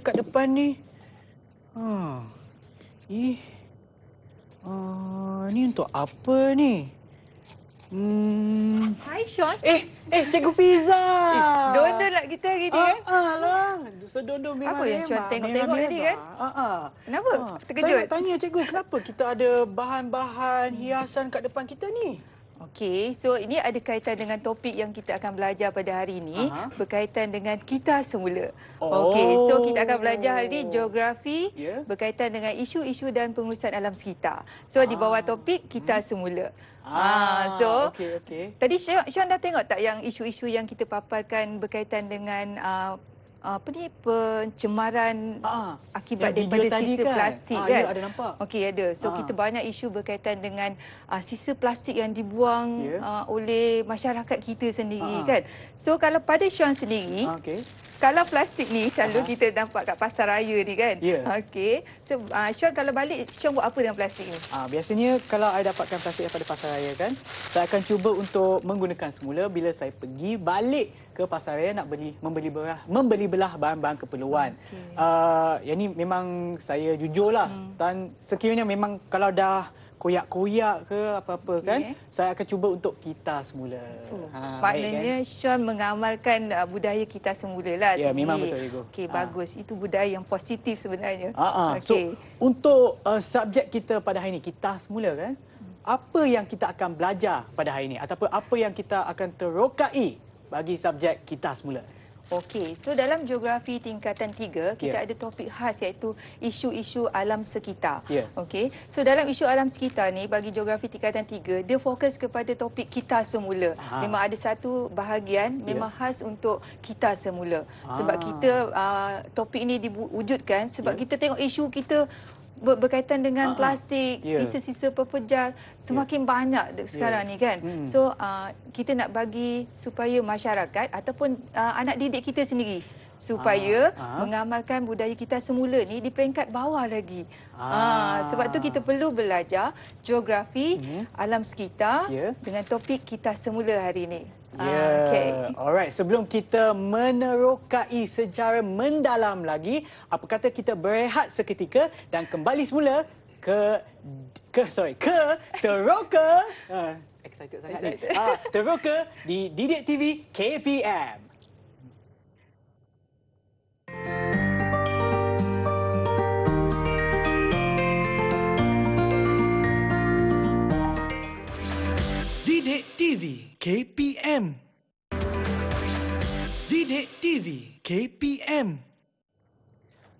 dekat depan ni. Ha. Eh. Ha, ni untuk apa ni? Hmm. Hai Sean. Eh, eh cikgu Fiza. eh, dondo nak kita hari ni. Ha, ah, eh? ah, lah. So dondo memang. Apa yang Sean tengok-tengok tadi kan? Ha, ah, Kenapa? Ah. Terkejut. Saya nak tanya cikgu, kenapa kita ada bahan-bahan hiasan kat depan kita ni? Okey, so ini ada kaitan dengan topik yang kita akan belajar pada hari ini Aha. berkaitan dengan kita semula. Oh. Okey, so kita akan belajar hari ini geografi yeah. berkaitan dengan isu-isu dan pengurusan alam sekitar. So ah. di bawah topik kita hmm. semula. Ah, ha, so okay, okay. tadi Syah dah tengok tak yang isu-isu yang kita paparkan berkaitan dengan uh, apa ni pencemaran uh, akibat daripada sisa kan? plastik uh, kan? Ya, ada nampak. Okey, ada. So uh. kita banyak isu berkaitan dengan uh, sisa plastik yang dibuang yeah. Ya. uh, oleh masyarakat kita sendiri uh. kan. So kalau pada Sean sendiri, uh, okay kalau plastik ni selalu uh -huh. kita nampak kat pasar raya ni kan. Yeah. Okey. So uh, ah, Sean kalau balik Sean buat apa dengan plastik ni? Uh, biasanya kalau saya dapatkan plastik daripada pasar raya kan, saya akan cuba untuk menggunakan semula bila saya pergi balik ke pasar raya nak beli membeli belah membeli belah bahan-bahan keperluan. Okay. Uh, ah, yang ni memang saya jujurlah hmm. dan sekiranya memang kalau dah koyak-koyak ke apa-apa okay. kan saya akan cuba untuk kita semula. Oh. Ha kan? maknanya kan? Sean mengamalkan uh, budaya kita semulalah. Ya yeah, memang betul ego. Okay, ha. bagus itu budaya yang positif sebenarnya. Ha -ha. Okay. So untuk uh, subjek kita pada hari ini kita semula kan apa yang kita akan belajar pada hari ini ataupun apa yang kita akan terokai bagi subjek kita semula. Okey, so dalam geografi tingkatan tiga, kita yeah. ada topik khas iaitu isu-isu alam sekitar. Yeah. Okey, so dalam isu alam sekitar ni, bagi geografi tingkatan tiga, dia fokus kepada topik kita semula. Ha. Memang ada satu bahagian memang ya. khas untuk kita semula. Ha. Sebab ah. kita, uh, topik ini diwujudkan sebab yeah. kita tengok isu kita ber berkaitan dengan uh ah, -huh. Ah. plastik, ya. sisa-sisa yeah. pepejal, semakin yeah. banyak ya. sekarang yeah. ni kan. Hmm. So uh, kita nak bagi supaya masyarakat ataupun uh, anak didik kita sendiri supaya uh -huh. mengamalkan budaya kita semula ni di peringkat bawah lagi. Uh -huh. uh, sebab tu kita perlu belajar geografi hmm. alam sekitar yeah. dengan topik kita semula hari ini. Ya. Ah, okay. Alright, sebelum kita menerokai secara mendalam lagi, apa kata kita berehat seketika dan kembali semula ke ke sorry, ke teroka. Uh, excited sangat. Excited. Ah, teroka di Didik TV KPM. TV. KPM. Didik TV KPM.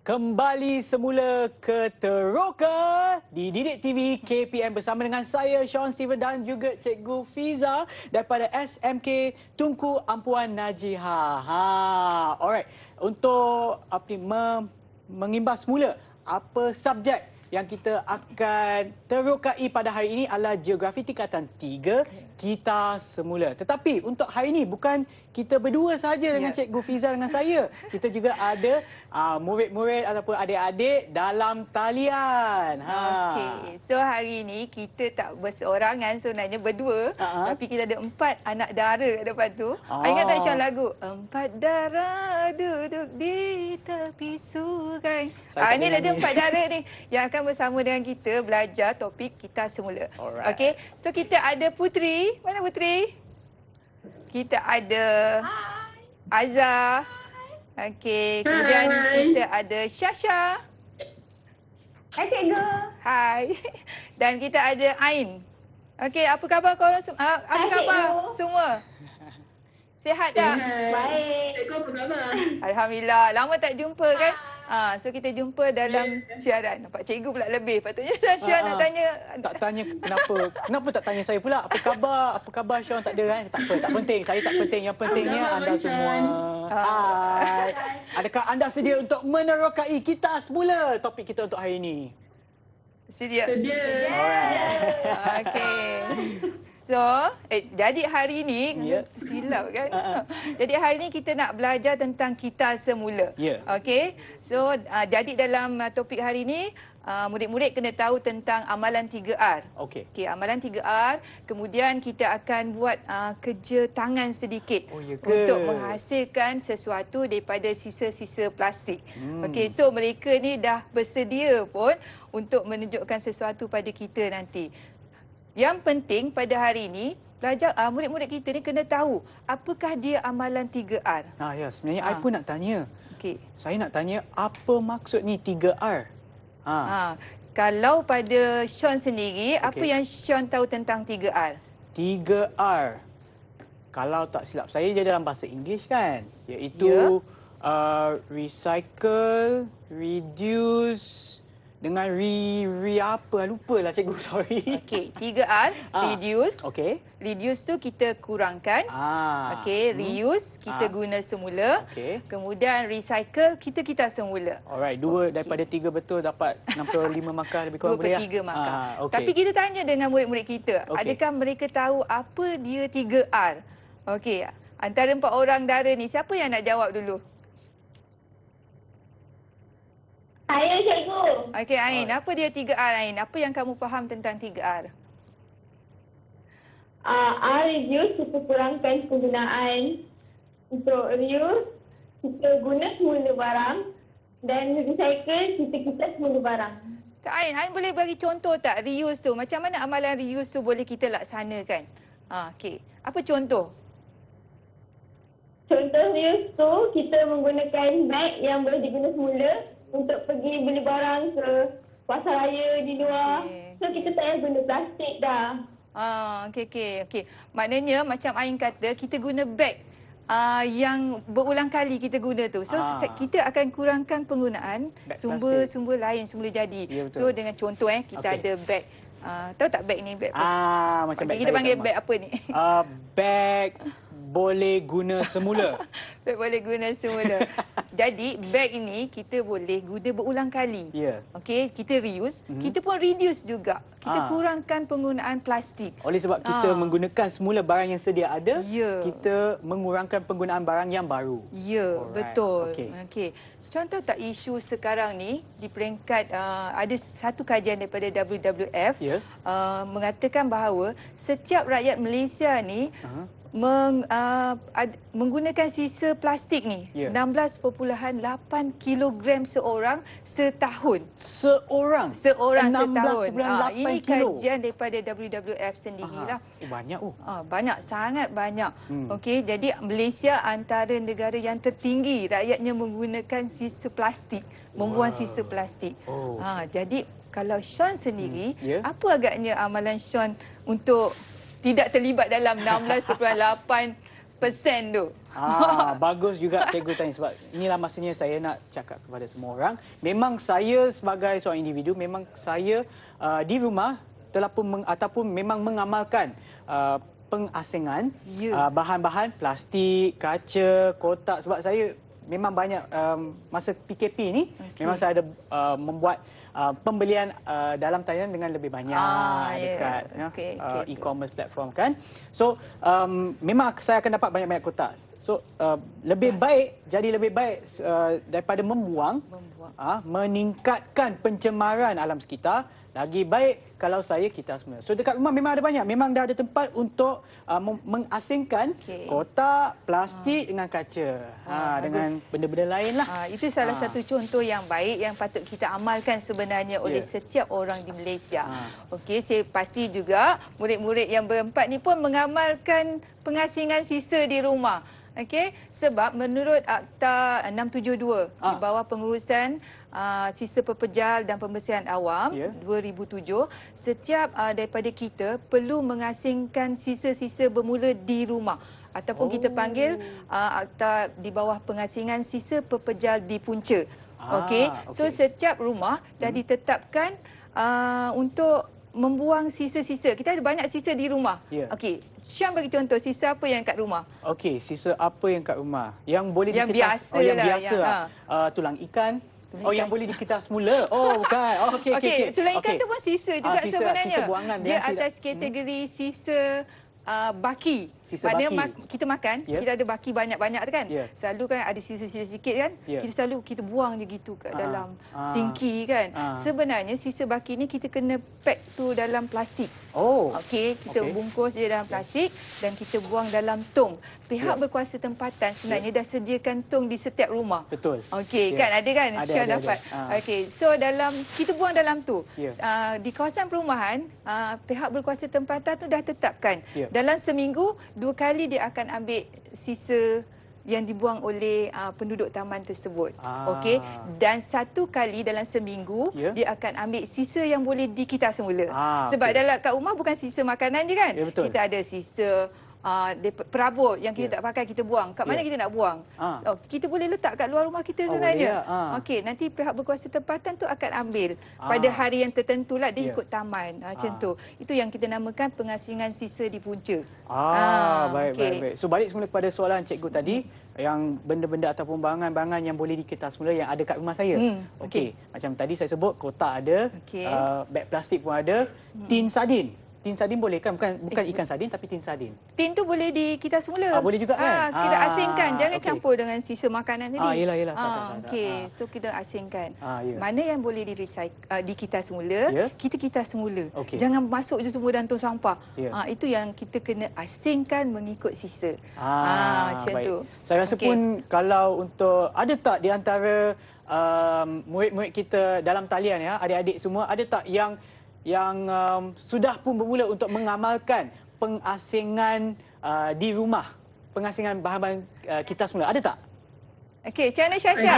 Kembali semula ke Teroka di Didik TV KPM bersama dengan saya Sean Steven dan juga Cikgu Fiza daripada SMK Tunku Ampuan Najiha. Ha. Alright, untuk apa ni, mengimbas semula apa subjek yang kita akan terukai pada hari ini adalah Geografi Tingkatan 3 okay kita semula. Tetapi untuk hari ini bukan kita berdua saja ya. dengan Cikgu Fizal dengan saya. Kita juga ada uh, murid-murid ataupun adik-adik dalam talian. Ha. Okey. So hari ini kita tak berseorangan sebenarnya berdua uh-huh. tapi kita ada empat anak dara kat depan tu. Uh-huh. Ingat tak Syah lagu? Empat dara duduk di tepi sungai. Ha, ini ada empat dara ni yang akan bersama dengan kita belajar topik kita semula. Okay. So kita ada Putri. Mana Putri? Kita ada Hai. Aza. Okey, kemudian kita ada Syasha. Hai cikgu. Hai. Dan kita ada Ain. okay. apa khabar kau orang semua? Ah, apa Hai, khabar cikgu. semua? Sihat tak? Baik. Cikgu apa khabar? Alhamdulillah. Lama tak jumpa kan? Hai. Ah. Ah, so kita jumpa dalam yeah. siaran. Nampak cikgu pula lebih. Patutnya Syah ah, nak ah. tanya. Tak tanya kenapa. kenapa tak tanya saya pula? Apa khabar? Apa khabar Syah? Tak ada kan? Tak apa. Tak penting. Saya tak penting. Yang pentingnya Abang anda Abang semua. Ah. Hai. Adakah anda sedia untuk menerokai kita semula topik kita untuk hari ini? Sedia. Sedia. Yeah. Okey. So, Eh, jadi hari ini, yeah. silap kan? Uh -huh. Jadi hari ini kita nak belajar tentang kita semula. Yeah. Okey, so uh, jadi dalam uh, topik hari ini, ah, murid-murid uh, kena tahu tentang amalan 3R. Okey. Okey, amalan 3R. Kemudian kita akan buat uh, kerja tangan sedikit oh, ya untuk menghasilkan sesuatu daripada sisa-sisa plastik. Hmm. Okey, so mereka ni dah bersedia pun untuk menunjukkan sesuatu pada kita nanti. Yang penting pada hari ini, pelajar uh, ah, murid-murid kita ni kena tahu apakah dia amalan 3R. Ah ya, sebenarnya saya ah. ha. pun nak tanya. Okey. Saya nak tanya apa maksud ni 3R? Ah ha. Kalau pada Sean sendiri, okay. apa yang Sean tahu tentang 3R? 3R. Kalau tak silap saya dia dalam bahasa Inggeris kan, iaitu yeah. Ya. uh, recycle, reduce, dengan re re apa lupa lah cikgu sorry. Okey, tiga R ah. reduce. Okey. Reduce tu kita kurangkan. Ah. Okey, hmm. reuse kita ah. guna semula. Okey. Kemudian recycle kita kita semula. Alright, dua okay. daripada tiga betul dapat 65 markah lebih kurang boleh. 3 lah. markah. Ah. Okay. Tapi kita tanya dengan murid-murid kita, okay. adakah mereka tahu apa dia tiga R? Okey. Antara empat orang dara ni siapa yang nak jawab dulu? Saya cikgu. Okey Ain, oh. apa dia 3R Ain? Apa yang kamu faham tentang 3R? Uh, I reduce kita kurangkan penggunaan untuk reuse, kita guna semula barang dan recycle kita kita semula barang. Kak Ain, Ain boleh bagi contoh tak reuse tu? Macam mana amalan reuse tu boleh kita laksanakan? Ha, ah, okay. Apa contoh? Contoh reuse tu kita menggunakan bag yang boleh digunakan semula untuk pergi beli barang ke pasar raya di luar. Okay. So kita tak payah guna plastik dah. Ah, okey okey okey. Maknanya macam Ain kata kita guna beg Uh, yang berulang kali kita guna tu. So Aa. Ah. kita akan kurangkan penggunaan sumber-sumber lain semula jadi. Ya, so dengan contoh eh kita okay. ada beg. Uh, tahu tak beg ni beg. Ah macam beg. Kita panggil beg apa ni? Ah uh, beg boleh guna semula. Beg boleh guna semula. Jadi beg ini kita boleh guna berulang kali. Ya. Yeah. Okey, kita reuse, mm -hmm. kita pun reduce juga. Kita ha. kurangkan penggunaan plastik. Oleh sebab kita ah. menggunakan semula barang yang sedia ada, yeah. kita mengurangkan penggunaan barang yang baru. Ya, yeah, betul. Okey. Okay. Contoh tak isu sekarang ni di peringkat uh, ada satu kajian daripada WWF yeah. Ya. uh, mengatakan bahawa setiap rakyat Malaysia ni uh -huh meng, uh, ad, menggunakan sisa plastik ni yeah. Ya. 16.8 kilogram seorang setahun. Seorang? Seorang 16, setahun. 16.8 ah, ini kilo? Ini kajian daripada WWF sendiri. Uh, oh, banyak. Uh. Uh, banyak, sangat banyak. Hmm. Okay, jadi Malaysia antara negara yang tertinggi rakyatnya menggunakan sisa plastik. Membuang wow. sisa plastik. Oh. Uh, jadi kalau Sean sendiri, hmm. yeah. apa agaknya amalan Sean untuk tidak terlibat dalam 16.8 persen tu. Ah, bagus juga cikgu tanya sebab inilah masanya saya nak cakap kepada semua orang. Memang saya sebagai seorang individu, memang saya uh, di rumah telah pun meng, ataupun memang mengamalkan uh, pengasingan yeah. Ya. uh, bahan-bahan plastik, kaca, kotak sebab saya memang banyak um, masa PKP ni okay. memang saya ada uh, membuat uh, pembelian uh, dalam talian dengan lebih banyak ah, ya, dekat yeah. okay, uh, okay, e-commerce okay. platform kan. So um, memang saya akan dapat banyak-banyak kotak. So uh, lebih baik jadi lebih baik uh, daripada membuang. membuang ha, meningkatkan pencemaran alam sekitar lagi baik kalau saya kita semua. So dekat rumah memang ada banyak memang dah ada tempat untuk uh, mengasingkan okay. kotak plastik ha. dengan kaca. Ha, ha dengan benda-benda lainlah. Ha itu salah ha. satu contoh yang baik yang patut kita amalkan sebenarnya oleh yeah. setiap orang di Malaysia. Ha. Okey saya pasti juga murid-murid yang berempat ni pun mengamalkan pengasingan sisa di rumah. Okey, sebab menurut Akta 672 di ah. bawah pengurusan uh, sisa pepejal dan pembersihan awam yeah. 2007, setiap uh, daripada kita perlu mengasingkan sisa-sisa bermula di rumah ataupun oh. kita panggil uh, akta di bawah pengasingan sisa pepejal di punca. Ah, Okey. So setiap rumah dah hmm. ditetapkan uh, untuk membuang sisa-sisa. Kita ada banyak sisa di rumah. Ya. Okey, Syam bagi contoh sisa apa yang kat rumah? Okey, sisa apa yang kat rumah? Yang boleh yang dikitas. Biasa oh, yang lah, biasa. Yang lah. Ha. Uh, tulang ikan. Tulang oh, ikan. yang boleh dikitas semula. Oh, bukan. Oh, okey, okey, okey. Okay. Tulang ikan okay. tu pun sisa ah, juga ah, sisa, sebenarnya. Sisa buangan dia atas kategori hmm. sisa uh, baki. Sisa Mana baki. Ma- kita makan, yeah. kita ada baki banyak-banyak kan. Yeah. Selalu kan ada sisa-sisa sikit kan. Yeah. Kita selalu kita buang je gitu kat uh, dalam uh, ah. sinki kan. Uh. Sebenarnya sisa baki ni kita kena pack tu dalam plastik. Oh. Okey, kita okay. bungkus dia dalam ya. plastik yeah. dan kita buang dalam tong. Pihak yeah. berkuasa tempatan sebenarnya yeah. dah sediakan tong di setiap rumah. Betul. Okey, yeah. kan ada kan? Ada, ada, dapat. Ada. Okey, so dalam kita buang dalam tu. Yeah. Ya. Uh, di kawasan perumahan, uh, pihak berkuasa tempatan tu dah tetapkan yeah dalam seminggu dua kali dia akan ambil sisa yang dibuang oleh uh, penduduk taman tersebut. Ah. Okey, dan satu kali dalam seminggu yeah. dia akan ambil sisa yang boleh dikitar semula. Ah, Sebab okay. dalam kat rumah bukan sisa makanan je kan? Yeah, ya, Kita ada sisa uh, ah, perabot yang kita yeah. tak pakai kita buang. Kat mana yeah. kita nak buang? Uh. Oh, kita boleh letak kat luar rumah kita oh, sebenarnya. Oh, yeah. Ya. uh. Okey, nanti pihak berkuasa tempatan tu akan ambil uh. pada hari yang tertentu lah dia yeah. ikut taman uh, macam uh. tu. Itu yang kita namakan pengasingan sisa di punca. Ah, uh, baik, okay. baik, baik. So balik semula kepada soalan cikgu mm. tadi yang benda-benda ataupun bangan-bangan yang boleh diketah semula yang ada kat rumah saya. Mm. Okey, okay. macam tadi saya sebut kotak ada, okay. uh, beg plastik pun ada, mm. tin sardin tin sardin boleh kan bukan bukan eh, ikan sardin tapi tin sardin tin tu boleh di kita semula ah, boleh juga ah, kan ah, kita ah, asingkan jangan okay. campur dengan sisa makanan tadi ah yalah yalah ah, okey ah. so kita asingkan ah, yeah. mana yang boleh di recycle uh, ah, di kita semula yeah. kita kita semula okay. jangan masuk je semua dalam tong sampah yeah. ah itu yang kita kena asingkan mengikut sisa ah, ah macam baik. tu saya rasa okay. pun kalau untuk ada tak di antara um, murid-murid kita dalam talian ya adik-adik semua ada tak yang yang um, sudah pun bermula untuk mengamalkan pengasingan uh, di rumah, pengasingan bahan-bahan uh, kita semula. Ada tak? Okey, channel Syasha.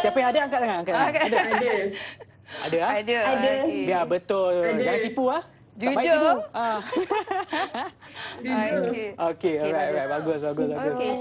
Siapa yang ada angkat tangan? Angkat tangan. Okay. Ada. ada. Ada. Ah? Ada. Okay. Ya, betul. Ada. Jangan tipu ah. Jujur. Ah. Okey. Okey, okay, okay, okay, Bagus, bagus, bagus.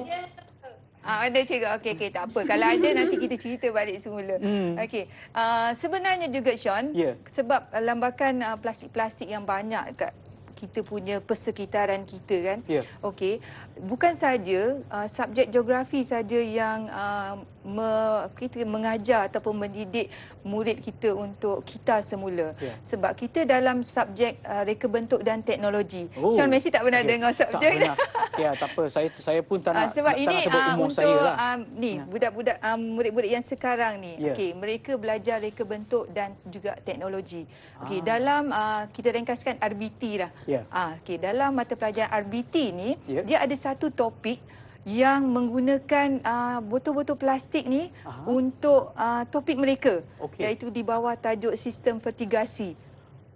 Ah ada cerita. Okey okey tak apa. Kalau ada nanti kita cerita balik semula. Hmm. Okey. Uh, sebenarnya juga Sean yeah. sebab ah, lambakan ah, plastik-plastik uh, yang banyak dekat kita punya persekitaran kita kan. Yeah. Okey. Bukan saja uh, subjek geografi saja yang uh, me, kita mengajar ataupun mendidik murid kita untuk kita semula yeah. sebab kita dalam subjek uh, reka bentuk dan teknologi. Oh. Sean Messi tak pernah okay. dengar subjek. Tak, okay, ah, tak apa saya saya pun tak ah, nak uh, sebab tak ini, nak sebut ah, umur uh, saya lah. Uh, ni yeah. budak-budak uh, murid-murid yang sekarang ni. Yeah. Okey mereka belajar reka bentuk dan juga teknologi. Okey ah. dalam uh, kita ringkaskan RBT lah. Ya. Ah yeah. uh, okey dalam mata pelajaran RBT ni yeah. dia ada satu topik yang menggunakan ah, botol-botol uh, plastik ni Aha. untuk uh, topik mereka okay. iaitu di bawah tajuk sistem fertigasi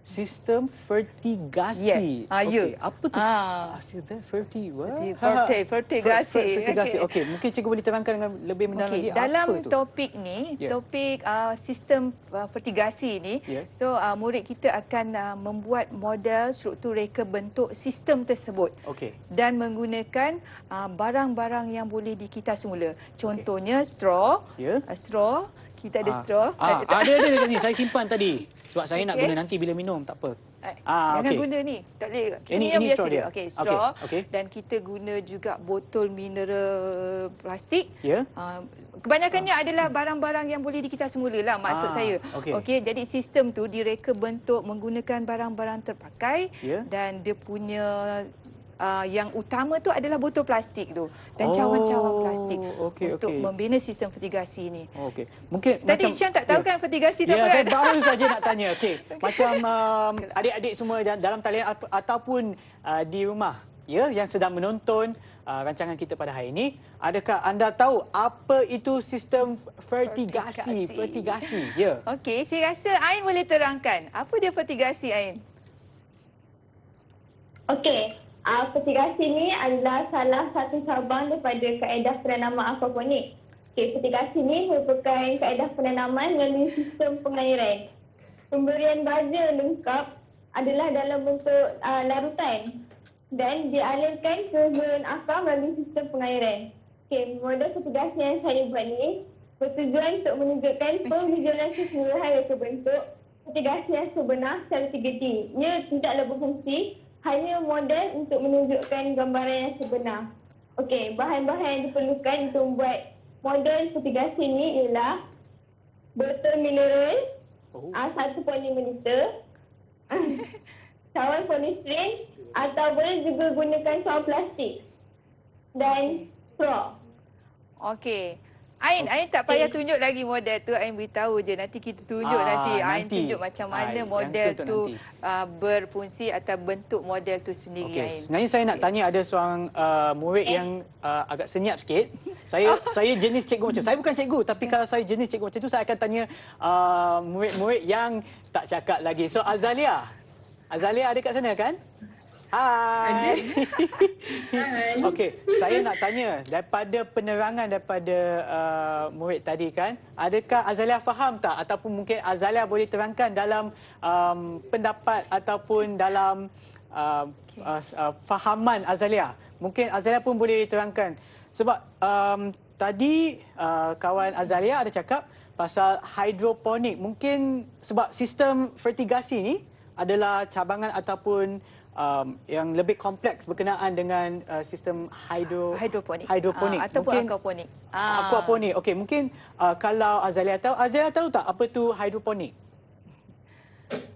sistem fertigasi. Yes. Ah, okay. Apa tu? Ah. Hasil ah, dia? Ferti, what? Ha, ha. Fertigasi. Fertigasi. Okey, mungkin cikgu boleh terangkan dengan lebih mendalam okay. lagi Dalam apa topik ni, yeah. topik uh, sistem uh, fertigasi ni, yeah. so uh, murid kita akan uh, membuat model struktur reka bentuk sistem tersebut. Okey. Dan menggunakan barang-barang uh, yang boleh dikitar semula. Contohnya, okay. straw. Ya. Yeah. Uh, straw. Kita ada ah. straw. Ah. Ada, ada, ada. Saya simpan tadi. Sebab saya okay. nak guna nanti bila minum, tak apa. Eh, ah, Jangan okay. guna ni, tak boleh. Eh, ini, ini, ini straw dia. Okey, straw. Okay. Okay. Dan kita guna juga botol mineral plastik. Ya. Yeah. Uh, kebanyakannya uh. adalah barang-barang yang boleh dikitar semula lah, maksud ah, saya. Okey. Okay, jadi sistem tu direka bentuk menggunakan barang-barang terpakai. Yeah. Dan dia punya uh, yang utama tu adalah botol plastik tu dan cawan-cawan oh, plastik okay, untuk okay. membina sistem fertigasi ini. Okey. Mungkin tadi macam, Ishan tak tahu yeah. kan fertigasi tu yeah, apa? Ya, saya kan? baru saja nak tanya. Okey. Macam um, adik-adik semua dalam talian ataupun uh, di rumah ya yang sedang menonton uh, rancangan kita pada hari ini, adakah anda tahu apa itu sistem fertigasi? Fertigasi. Ya. Yeah. Okey, saya rasa Ain boleh terangkan. Apa dia fertigasi Ain? Okey, Fertigasi ah, ni adalah salah satu cabang daripada kaedah penanaman aquaponik. Okay, fertigasi ni merupakan kaedah penanaman melalui sistem pengairan. Pemberian baja lengkap adalah dalam bentuk uh, larutan dan dialirkan ke hulun akar melalui sistem pengairan. Okay, model fertigasi yang saya buat ni bertujuan untuk menunjukkan pemijalan keseluruhan yang terbentuk fertigasi yang sebenar secara 3D. Ia tidaklah berfungsi hanya model untuk menunjukkan gambaran yang sebenar. Okey, bahan-bahan yang diperlukan untuk membuat model seperti gasing ni ialah botol mineral, oh. Ah, satu oh. uh, 1.5 liter, cawan ponistrin atau boleh juga gunakan cawan plastik dan straw. Okey. Ain, oh, Ain tak payah tunjuk lagi model tu. Ain beritahu je. Nanti kita tunjuk Aa, ah, nanti. Ain tunjuk macam mana Aa, model tu, tu ah, berfungsi atau bentuk model tu sendiri. Okay. Sebenarnya saya nak tanya ada seorang uh, murid eh. yang uh, agak senyap sikit. Saya saya jenis cikgu macam Saya bukan cikgu tapi hmm. kalau saya jenis cikgu macam tu saya akan tanya murid-murid uh, yang tak cakap lagi. So Azalia. Azalia ada kat sana kan? Hai. Hai. Okey, saya nak tanya daripada penerangan daripada uh, murid tadi kan, adakah Azalia faham tak ataupun mungkin Azalia boleh terangkan dalam um, pendapat ataupun dalam um, uh, okay. uh, fahaman Azalia? Mungkin Azalia pun boleh terangkan. Sebab um, tadi uh, kawan Azalia ada cakap pasal hidroponik. Mungkin sebab sistem fertigasi ni adalah cabangan ataupun um, yang lebih kompleks berkenaan dengan uh, sistem hydro, hidroponik hydroponik. Ha, ah, ataupun mungkin, aquaponik. Ha. Ah, ah. Aquaponik. Okey, mungkin uh, kalau Azalia tahu, Azalia tahu tak apa tu hidroponik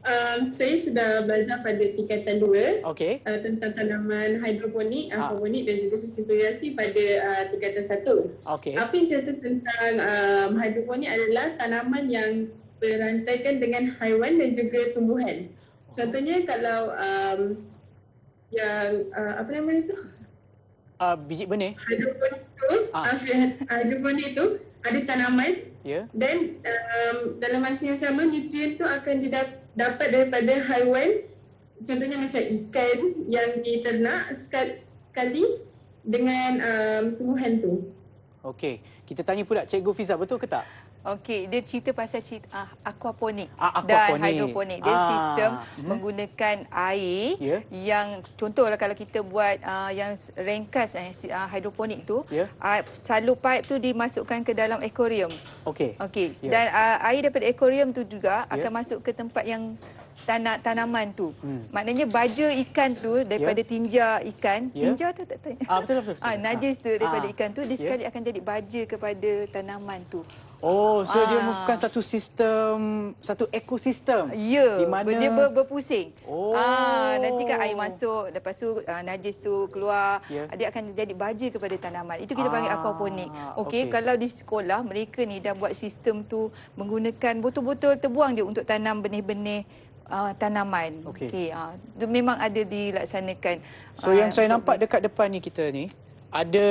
Um, saya sudah belajar pada tingkatan dua okay. uh, tentang tanaman hidroponik, ha. aquaponik dan juga sistem irigasi pada uh, tingkatan 1. Okay. Apa yang saya tahu tentang um, hidroponik adalah tanaman yang berantaikan dengan haiwan dan juga tumbuhan. Oh. Contohnya kalau um, yang uh, apa nama itu tu? Uh, biji benih. Hydroponik tu, ah. ah tu ada tanaman. Ya. Yeah. Dan um, dalam masa yang sama nutrien tu akan didap- dapat daripada haiwan contohnya macam ikan yang diternak sekali, sekali dengan um, tumbuhan tu. Okey, kita tanya pula Cikgu Fiza betul ke tak? Okey, dia cerita pasal cerita, uh, aquaponik uh, dan hidroponik. Dia uh, sistem hmm. menggunakan air yeah. yang contohlah kalau kita buat uh, yang ringkas uh, eh, hidroponik tu, yeah. Ya. uh, salur pipe tu dimasukkan ke dalam akuarium. Okey. Okey, yeah. dan uh, air daripada akuarium tu juga yeah. akan masuk ke tempat yang tanah tanaman tu. Hmm. Maknanya baja ikan tu daripada yeah. tinja ikan, yeah. tinja tu tak tanya. Ah, betul, betul, betul. ah najis tu daripada ah. ikan tu dia ya. sekali akan jadi baja kepada tanaman tu. Oh, so ah. dia bukan satu sistem, satu ekosistem. Ya, mana... dia ber, berpusing. Oh. Ah, nanti kan air masuk, lepas tu uh, najis tu keluar, yeah. dia akan jadi baja kepada tanaman. Itu kita ah. panggil aquaponik. Okey, okay. kalau di sekolah mereka ni dah buat sistem tu menggunakan botol-botol terbuang dia untuk tanam benih-benih Uh, tanaman. Okey. Okay, uh, ah, memang ada dilaksanakan. So uh, yang saya nampak dekat depan ni kita ni, ada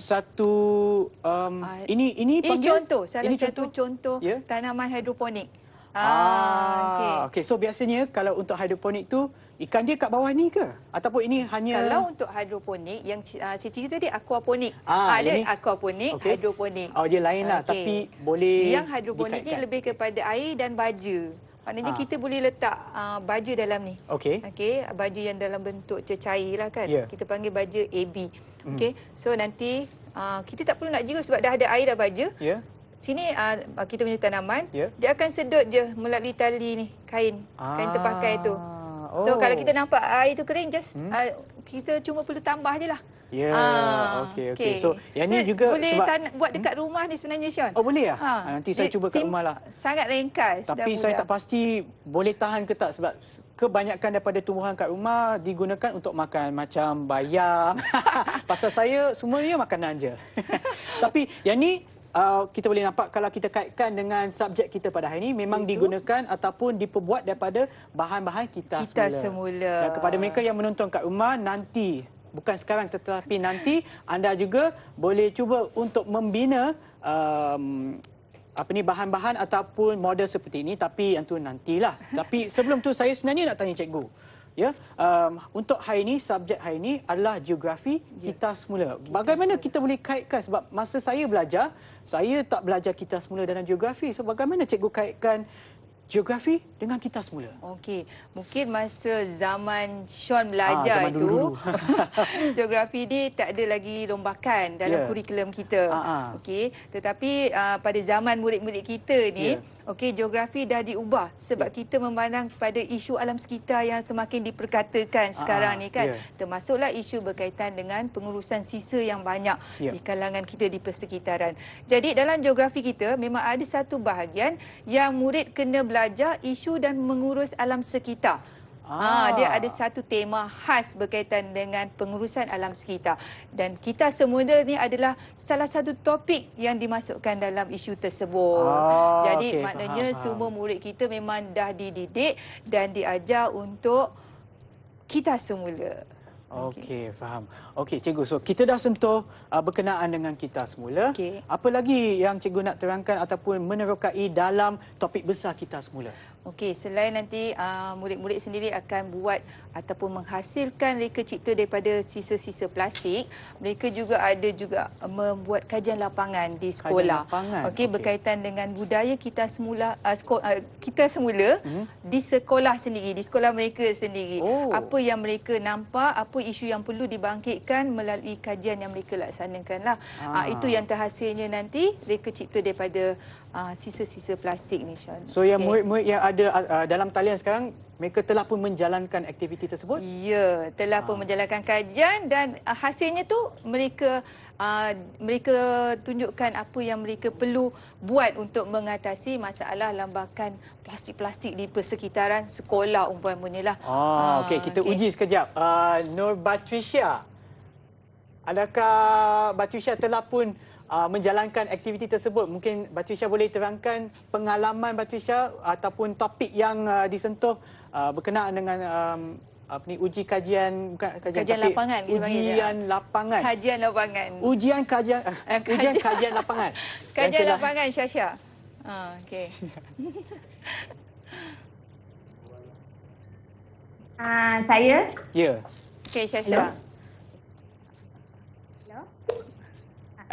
satu um, uh, ini ini eh, panggil contoh salah ini satu contoh, contoh yeah. tanaman hidroponik. Ah, ah okey. Okay. so biasanya kalau untuk hidroponik tu ikan dia kat bawah ni ke ataupun ini hanya Kalau untuk hidroponik yang uh, ah, saya cerita tadi aquaponik. Ah, ada ini? aquaponik, okay. hidroponik. Oh dia lainlah okay. tapi boleh Yang hidroponik ni lebih kepada air dan baja. Maknanya ha. kita boleh letak uh, baju dalam ni. Okey. Okey, baju yang dalam bentuk cecair lah kan. Yeah. Kita panggil baju AB. Mm. Okey. So nanti uh, kita tak perlu nak jerus sebab dah ada air dah baju. Ya. Yeah. Sini uh, kita punya tanaman, yeah. dia akan sedut je melalui tali ni, kain. Ah. Kain terpakai tu. Oh. So kalau kita oh. nampak air tu kering, just hmm. uh, kita cuma perlu tambah je lah. Ya, yeah. ah, okey okey. Okay. So, yang ni juga boleh sebab boleh buat dekat hmm? rumah ni sebenarnya Sean. Oh, boleh ah. Ha. Ah, nanti saya cuba kat rumah lah. Sangat ringkas Tapi saya mudah. tak pasti boleh tahan ke tak sebab kebanyakan daripada tumbuhan kat rumah digunakan untuk makan macam bayam. Pasal saya semuanya makanan je. Tapi yang ni Uh, kita boleh nampak kalau kita kaitkan dengan subjek kita pada hari ini memang Itu. digunakan ataupun diperbuat daripada bahan-bahan kita, kita semula. semula. Dan kepada mereka yang menonton kat rumah nanti bukan sekarang tetapi nanti anda juga boleh cuba untuk membina um, apa ni bahan-bahan ataupun model seperti ini tapi yang tu nantilah. Tapi sebelum tu saya sebenarnya nak tanya cikgu. Ya, um, untuk hari ini subjek hari ini adalah geografi ya. kita semula. Bagaimana kita boleh kaitkan sebab masa saya belajar, saya tak belajar kita semula dalam geografi. So bagaimana cikgu kaitkan geografi dengan kita semula. Okey, mungkin masa zaman Sean ah, belajar ha, zaman itu, geografi ni tak ada lagi lombakan dalam yeah. kurikulum kita. Ah, ah. Okey, tetapi uh, pada zaman murid-murid kita ni, yeah. okey, geografi dah diubah sebab yeah. kita memandang kepada isu alam sekitar yang semakin diperkatakan ha, sekarang ni kan. Yeah. Termasuklah isu berkaitan dengan pengurusan sisa yang banyak yeah. di kalangan kita di persekitaran. Jadi dalam geografi kita memang ada satu bahagian yang murid kena belajar isu dan mengurus alam sekitar. Ha, ah. dia ada satu tema khas berkaitan dengan pengurusan alam sekitar. Dan kita semula ni adalah salah satu topik yang dimasukkan dalam isu tersebut. Ah, Jadi okay. maknanya ah, semua murid kita memang dah dididik dan diajar untuk kita semula. Okey, okay, faham. Okey, cikgu. So, kita dah sentuh uh, berkenaan dengan kita semula. Okay. Apa lagi yang cikgu nak terangkan ataupun menerokai dalam topik besar kita semula? Okey, selain nanti uh, murid-murid uh, sendiri akan buat ataupun menghasilkan reka cipta daripada sisa-sisa plastik, mereka juga ada juga membuat kajian lapangan di sekolah. Okey, okay. berkaitan dengan budaya kita semula uh, sko, uh, kita semula hmm? di sekolah sendiri, di sekolah mereka sendiri. Oh. Apa yang mereka nampak, apa isu yang perlu dibangkitkan melalui kajian yang mereka laksanakanlah. Ah. Uh, itu yang terhasilnya nanti reka cipta daripada Ah, sisa-sisa uh, plastik ni Sean. So yang murid-murid yang ada uh, dalam talian sekarang mereka telah pun menjalankan aktiviti tersebut? Ya, telah pun menjalankan kajian dan uh, hasilnya tu mereka uh, mereka tunjukkan apa yang mereka perlu buat untuk mengatasi masalah lambakan plastik-plastik di persekitaran sekolah umpamanya lah. Ah, uh, okey kita okay. uji sekejap. Uh, Nur Patricia. Adakah Patricia telah pun uh, menjalankan aktiviti tersebut. Mungkin Batu boleh terangkan pengalaman Batu ataupun topik yang uh, disentuh uh, berkenaan dengan um, apa ni uji kajian bukan kajian, kajian tapi lapangan ujian ah. lapangan kajian lapangan ujian kajian, uh, eh, kajian ujian kajian lapangan kajian telah... lapangan Syasha ah uh, okey uh, saya ya yeah. okey Syasha Hello.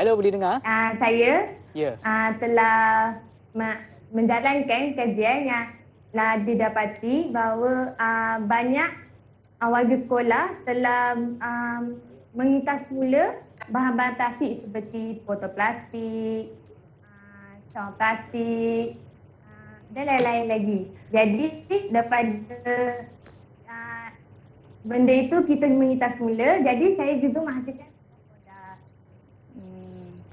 Hello, boleh dengar? Uh, saya yeah. Ya. uh, telah ma- menjalankan kajian yang telah didapati bahawa uh, banyak uh, warga sekolah telah uh, ah, mengitas mula bahan-bahan plastik seperti fotoplastik, uh, cawan plastik uh, dan lain-lain lagi. Jadi daripada uh, benda itu kita mengitas mula, jadi saya juga menghasilkan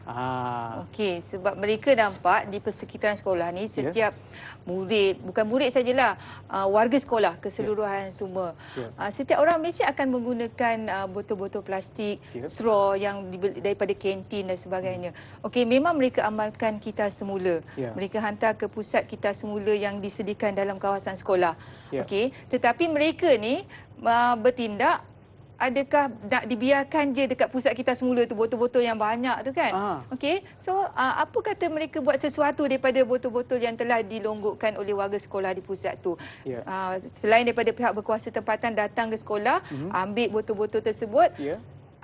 Ah. Okey, sebab mereka nampak di persekitaran sekolah ni ya. setiap yeah. murid, bukan murid sajalah, uh, warga sekolah keseluruhan yeah. semua. Yeah. Ya. Uh, setiap orang mesti akan menggunakan ah, botol-botol uh, plastik, yeah. straw yang daripada kantin dan sebagainya. Hmm. Okey, memang mereka amalkan kita semula. Yeah. Mereka hantar ke pusat kita semula yang disediakan dalam kawasan sekolah. Yeah. Okey, tetapi mereka ni uh, bertindak adakah nak dibiarkan je dekat pusat kita semula tu botol-botol yang banyak tu kan. Ah. Okey. So uh, apa kata mereka buat sesuatu daripada botol-botol yang telah dilonggokkan oleh warga sekolah di pusat tu. Yeah. Ya. Uh, selain daripada pihak berkuasa tempatan datang ke sekolah, mm -hmm. ambil botol-botol tersebut. Yeah.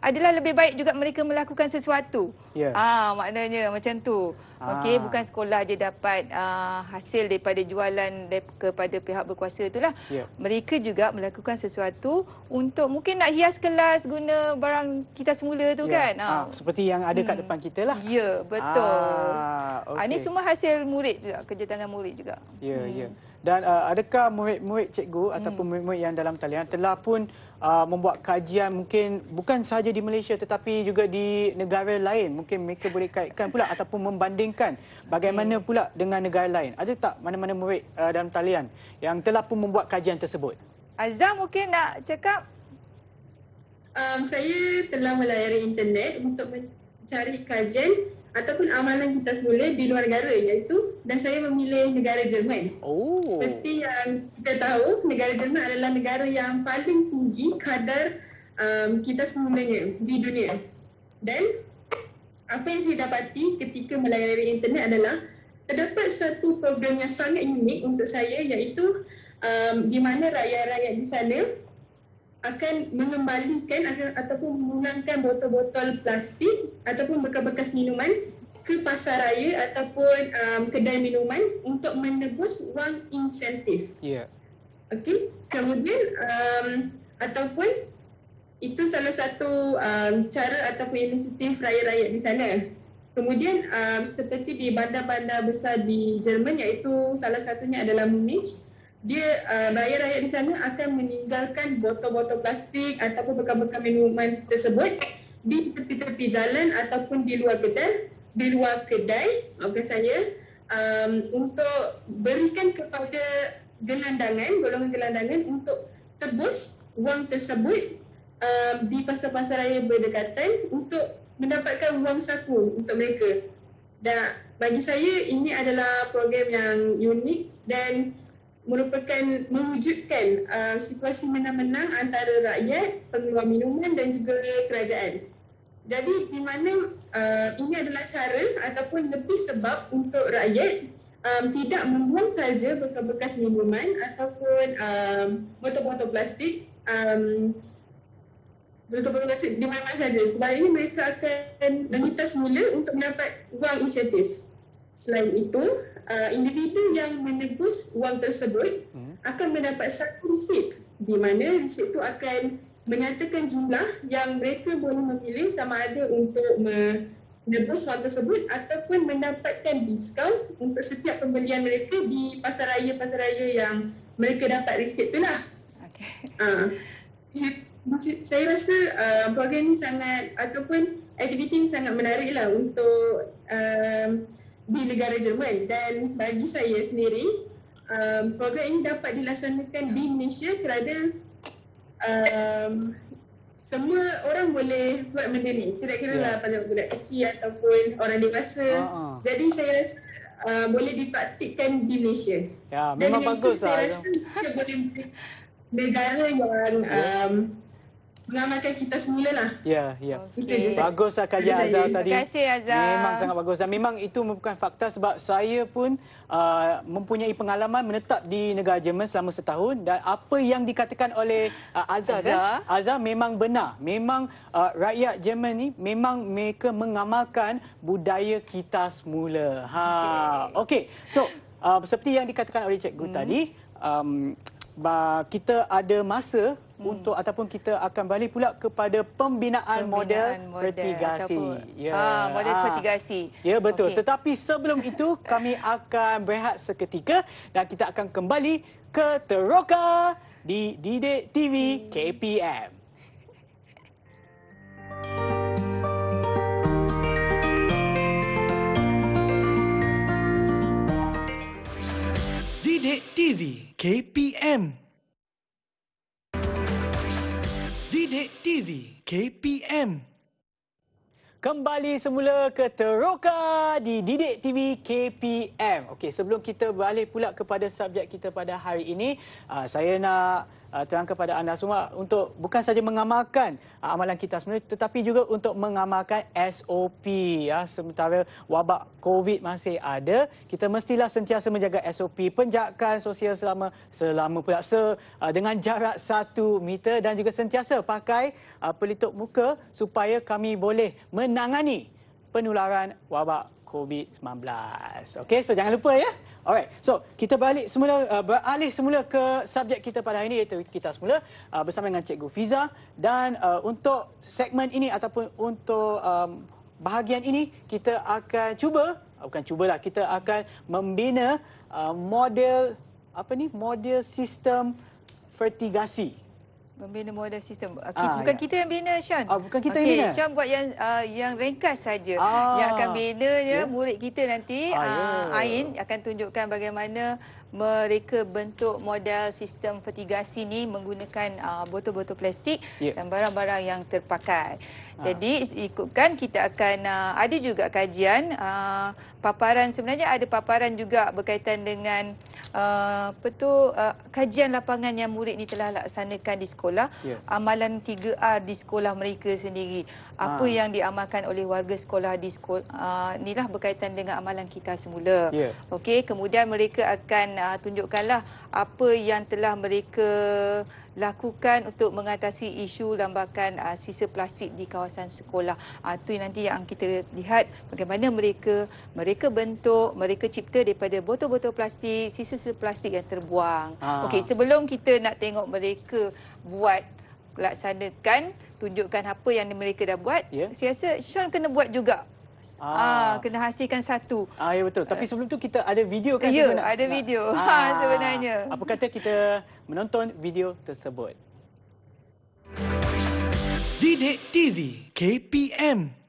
Adalah lebih baik juga mereka melakukan sesuatu. Yeah. Ah maknanya macam tu. Okey, ah. bukan sekolah je dapat uh, hasil daripada jualan kepada pihak berkuasa itulah. Yeah. Mereka juga melakukan sesuatu untuk mungkin nak hias kelas guna barang kita semula tu yeah. kan. Ha. Ha, seperti yang ada kat hmm. depan kita lah. Ya, yeah, betul. Ah, okay. Ini semua hasil murid juga, kerja tangan murid juga. Ya, yeah, hmm. ya. Yeah. Dan uh, adakah murid-murid cikgu ataupun hmm. murid-murid yang dalam talian telah pun uh, membuat kajian mungkin bukan sahaja di Malaysia tetapi juga di negara lain. Mungkin mereka boleh kaitkan pula ataupun membandingkan bagaimana hmm. pula dengan negara lain. Ada tak mana-mana murid uh, dalam talian yang telah pun membuat kajian tersebut? Azam mungkin nak cakap? Um, saya telah melayari internet untuk mencari kajian ataupun amalan kita semula di luar negara iaitu dan saya memilih negara Jerman. Oh. Seperti yang kita tahu negara Jerman adalah negara yang paling tinggi kadar um, kita semulanya di dunia. Dan apa yang saya dapati ketika melayari internet adalah terdapat satu program yang sangat unik untuk saya iaitu um, di mana rakyat-rakyat di sana akan mengembalikan ataupun memulangkan botol-botol plastik ataupun bekas-bekas minuman ke pasar raya ataupun um, kedai minuman untuk menebus wang insentif. Ya. Yeah. Okey. Kemudian um, ataupun itu salah satu um, cara ataupun inisiatif raya-raya di sana. Kemudian um, seperti di bandar-bandar besar di Jerman iaitu salah satunya adalah Munich dia uh, rakyat-rakyat di sana akan meninggalkan botol-botol plastik ataupun bekam-bekam minuman tersebut di tepi-tepi jalan ataupun di luar kedai di luar kedai maafkan saya um, untuk berikan kepada gelandangan golongan gelandangan untuk tebus wang tersebut um, di pasar-pasar raya berdekatan untuk mendapatkan wang saku untuk mereka dan bagi saya ini adalah program yang unik dan merupakan mewujudkan uh, situasi menang-menang antara rakyat, pengeluar minuman dan juga kerajaan. Jadi di mana uh, ini adalah cara ataupun lebih sebab untuk rakyat um, tidak membuang saja bekas-bekas minuman ataupun um, botol-botol plastik um, botol di mana saja. Sebab ini mereka akan meminta semula untuk mendapat wang inisiatif. Selain itu, Uh, individu yang menebus wang tersebut hmm. akan mendapat satu risik, di mana risik itu akan menyatakan jumlah yang mereka boleh memilih sama ada untuk menebus wang tersebut ataupun mendapatkan diskaun untuk setiap pembelian mereka di pasaraya-pasaraya raya yang mereka dapat risik tu lah. Okay. Ah. Uh, saya rasa uh, program ini sangat ataupun aktiviti ini sangat menarik lah untuk uh, di negara Jerman dan bagi saya sendiri um, program ini dapat dilaksanakan di Malaysia kerana um, semua orang boleh buat benda ni tidak kira lah yeah. pada budak kecil ataupun orang dewasa uh-huh. jadi saya rasa Uh, boleh dipraktikkan di Malaysia. Ya, memang bagus lah. Saya rasa ya. kita boleh negara yang ya. um, mengamalkan kita semula lah. Ya, ya. Okay. Bagus lah Kak Azhar tadi. Terima kasih Azhar. Memang sangat bagus. Dan memang itu merupakan fakta sebab saya pun uh, mempunyai pengalaman menetap di negara Jerman selama setahun. Dan apa yang dikatakan oleh uh, Azhar, kan? Azhar. Kan? Azhar memang benar. Memang uh, rakyat Jerman ni memang mereka mengamalkan budaya kita semula. Ha. Okey. Okay. So, uh, seperti yang dikatakan oleh Cikgu hmm. tadi, um, kita ada masa hmm. untuk ataupun kita akan balik pula kepada pembinaan, pembinaan model pertigasi. Ya. Ah, model pertigasi. Ah. Ya betul. Okay. Tetapi sebelum itu kami akan berehat seketika dan kita akan kembali ke Teroka di Didik TV KPM. TV KPM Sidik TV KPM Kembali semula ke Teroka di Didik TV KPM. Okey, sebelum kita beralih pula kepada subjek kita pada hari ini, uh, saya nak uh, terang kepada anda semua untuk bukan saja mengamalkan uh, amalan kita sebenarnya tetapi juga untuk mengamalkan SOP ya ah, sementara wabak COVID masih ada kita mestilah sentiasa menjaga SOP penjagaan sosial selama selama pula se, uh, dengan jarak 1 meter dan juga sentiasa pakai uh, pelitup muka supaya kami boleh menangani penularan wabak COVID-19. Okey, so jangan lupa ya. Alright, so kita balik semula, uh, beralih semula ke subjek kita pada hari ini iaitu kita semula uh, bersama dengan Cikgu Fiza. Dan uh, untuk segmen ini ataupun untuk um, bahagian ini, kita akan cuba, uh, bukan cubalah, kita akan membina uh, model apa ni model sistem fertigasi Membina modal sistem. Ah, ah, bukan ya. kita yang bina, Sean. Ah, bukan kita okay, yang bina. Sean buat yang uh, yang ringkas saja. Ah. Yang akan bina ya, yeah. murid kita nanti, ah, yeah. Ya. Ain, akan tunjukkan bagaimana mereka bentuk model sistem fertigasi ni menggunakan uh, botol-botol uh, plastik yeah. dan barang-barang yang terpakai. Ha. Jadi ikutkan kita akan uh, ada juga kajian uh, paparan sebenarnya ada paparan juga berkaitan dengan uh, apa tu uh, kajian lapangan yang murid ni telah laksanakan di sekolah yeah. amalan 3R di sekolah mereka sendiri. Apa ha. yang diamalkan oleh warga sekolah di sekolah uh, inilah berkaitan dengan amalan kita semula. Yeah. Okey, kemudian mereka akan uh, tunjukkanlah apa yang telah mereka lakukan untuk mengatasi isu lambakan uh, sisa plastik di kawasan sekolah. Itu ah, uh, nanti yang kita lihat bagaimana mereka mereka bentuk, mereka cipta daripada botol-botol plastik, sisa-sisa plastik yang terbuang. Ah. Okey, sebelum kita nak tengok mereka buat laksanakan, tunjukkan apa yang mereka dah buat, yeah. saya rasa Sean kena buat juga Ah. ah kena hasilkan satu. Ah ya betul. Tapi sebelum tu kita ada video kan? Ya, sebenarnya. ada video. Ah. Ha sebenarnya. Apa kata kita menonton video tersebut? Didik TV KPM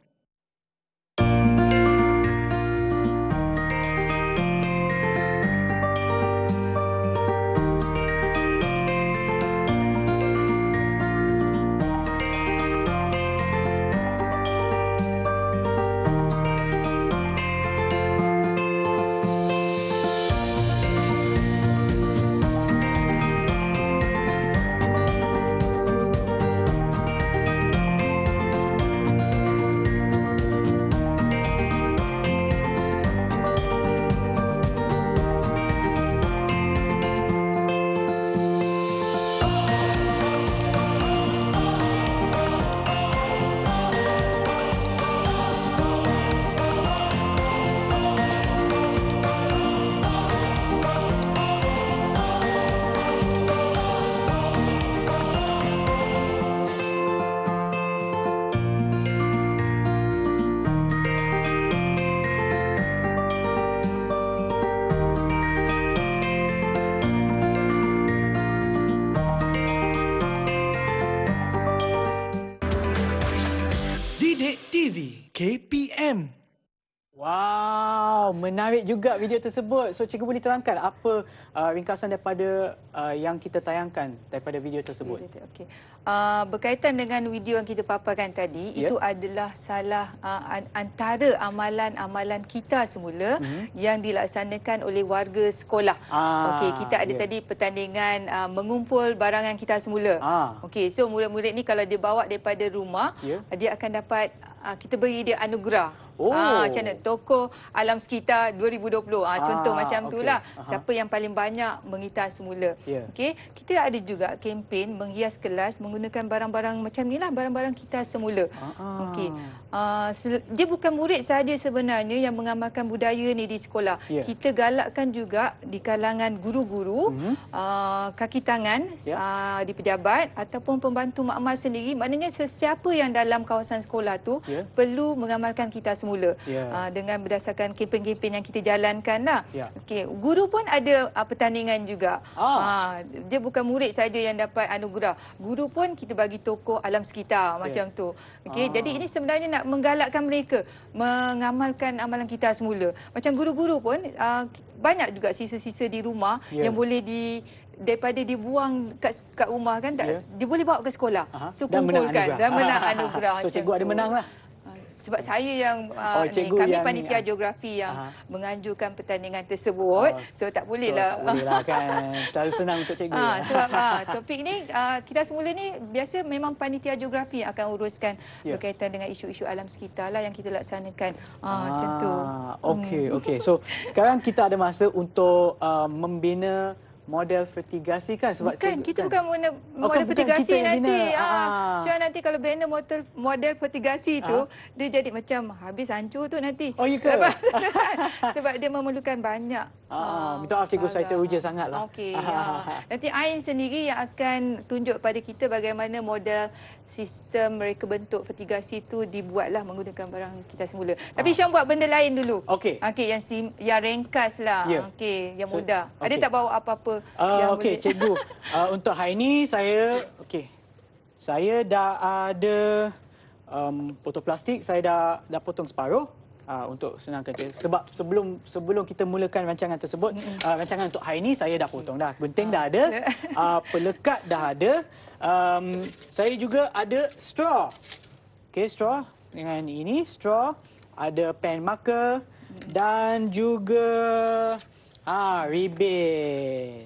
juga video tersebut. So cikgu boleh terangkan apa uh, ringkasan daripada uh, yang kita tayangkan daripada video tersebut. Okay, okay. Uh, berkaitan dengan video yang kita paparkan tadi, yeah. itu adalah salah uh, antara amalan-amalan kita semula mm -hmm. yang dilaksanakan oleh warga sekolah. Ah, Okey, kita ada yeah. tadi pertandingan uh, mengumpul barangan kita semula. Ah. Okey, so murid-murid ni kalau dia bawa daripada rumah, yeah. dia akan dapat Ah, kita beri dia anugerah. Oh. Ah, macam mana? Toko Alam Sekitar 2020. Ah, contoh ah, macam okay. itulah. Siapa yang paling banyak mengitar semula. Yeah. Okay? Kita ada juga kempen menghias kelas menggunakan barang-barang macam ni lah Barang-barang kita semula. Ah, ah. Okay. Ah, dia bukan murid sahaja sebenarnya yang mengamalkan budaya ni di sekolah. Yeah. Kita galakkan juga di kalangan guru-guru, mm -hmm. uh, kaki tangan yeah. Ya. uh, di pejabat ataupun pembantu makmal sendiri. Maknanya sesiapa yang dalam kawasan sekolah tu yeah. perlu mengamalkan kita semula. Yeah. Ya. Uh, dengan berdasarkan kempen-kempen yang kita jalankan. Lah. Yeah. Okay. Guru pun ada uh, pertandingan juga. Oh. Uh, dia bukan murid sahaja yang dapat anugerah. Guru pun kita bagi tokoh alam sekitar yeah. macam tu. Okay. Oh. Jadi ini sebenarnya nak menggalakkan mereka mengamalkan amalan kita semula. Macam guru-guru pun ah, banyak juga sisa-sisa di rumah yeah. yang boleh di daripada dibuang kat kat rumah kan tak yeah. dia boleh bawa ke sekolah. Uh-huh. So kumpulkan dan menang anugerah. Anugerah. so cikgu ada lah sebab saya yang uh, oh, ah, ni, kami yang panitia ni, geografi yang aha. menganjurkan pertandingan tersebut oh, so tak boleh lah so, boleh lah kan terlalu senang untuk cikgu ah, ya. sebab ah, topik ni ah, kita semula ni biasa memang panitia geografi yang akan uruskan yeah. berkaitan dengan isu-isu alam sekitar lah yang kita laksanakan ah, ah, macam tu okay, hmm. okay. so sekarang kita ada masa untuk uh, membina model fertigasi kan sebab bukan, kita kan? bukan oh, model, model kan oh, fertigasi bukan nanti ha. Ah, ah. ah. so, nanti kalau benda model model fertigasi ha. tu dia jadi macam habis hancur tu nanti oh you ya ke sebab dia memerlukan banyak ah minta maaf cikgu saya teruja sangatlah okey nanti ain sendiri yang akan tunjuk pada kita bagaimana model sistem mereka bentuk fertigasi tu dibuatlah menggunakan barang kita semula tapi saya buat benda lain dulu okey okey yang sim, yang ringkaslah yeah. okey yang mudah okay. ada tak bawa apa-apa uh, yang okay, Cikgu, uh, untuk hari ini saya okay, saya dah ada um, potong plastik, saya dah dah potong separuh. Uh, untuk senangkan dia. Sebab sebelum sebelum kita mulakan rancangan tersebut, uh, rancangan untuk hari ini saya dah potong dah. Gunting dah ada, uh, pelekat dah ada. Um, saya juga ada straw. Okay, straw. Dengan ini, straw. Ada pen marker mm. dan juga Ah, ribbon.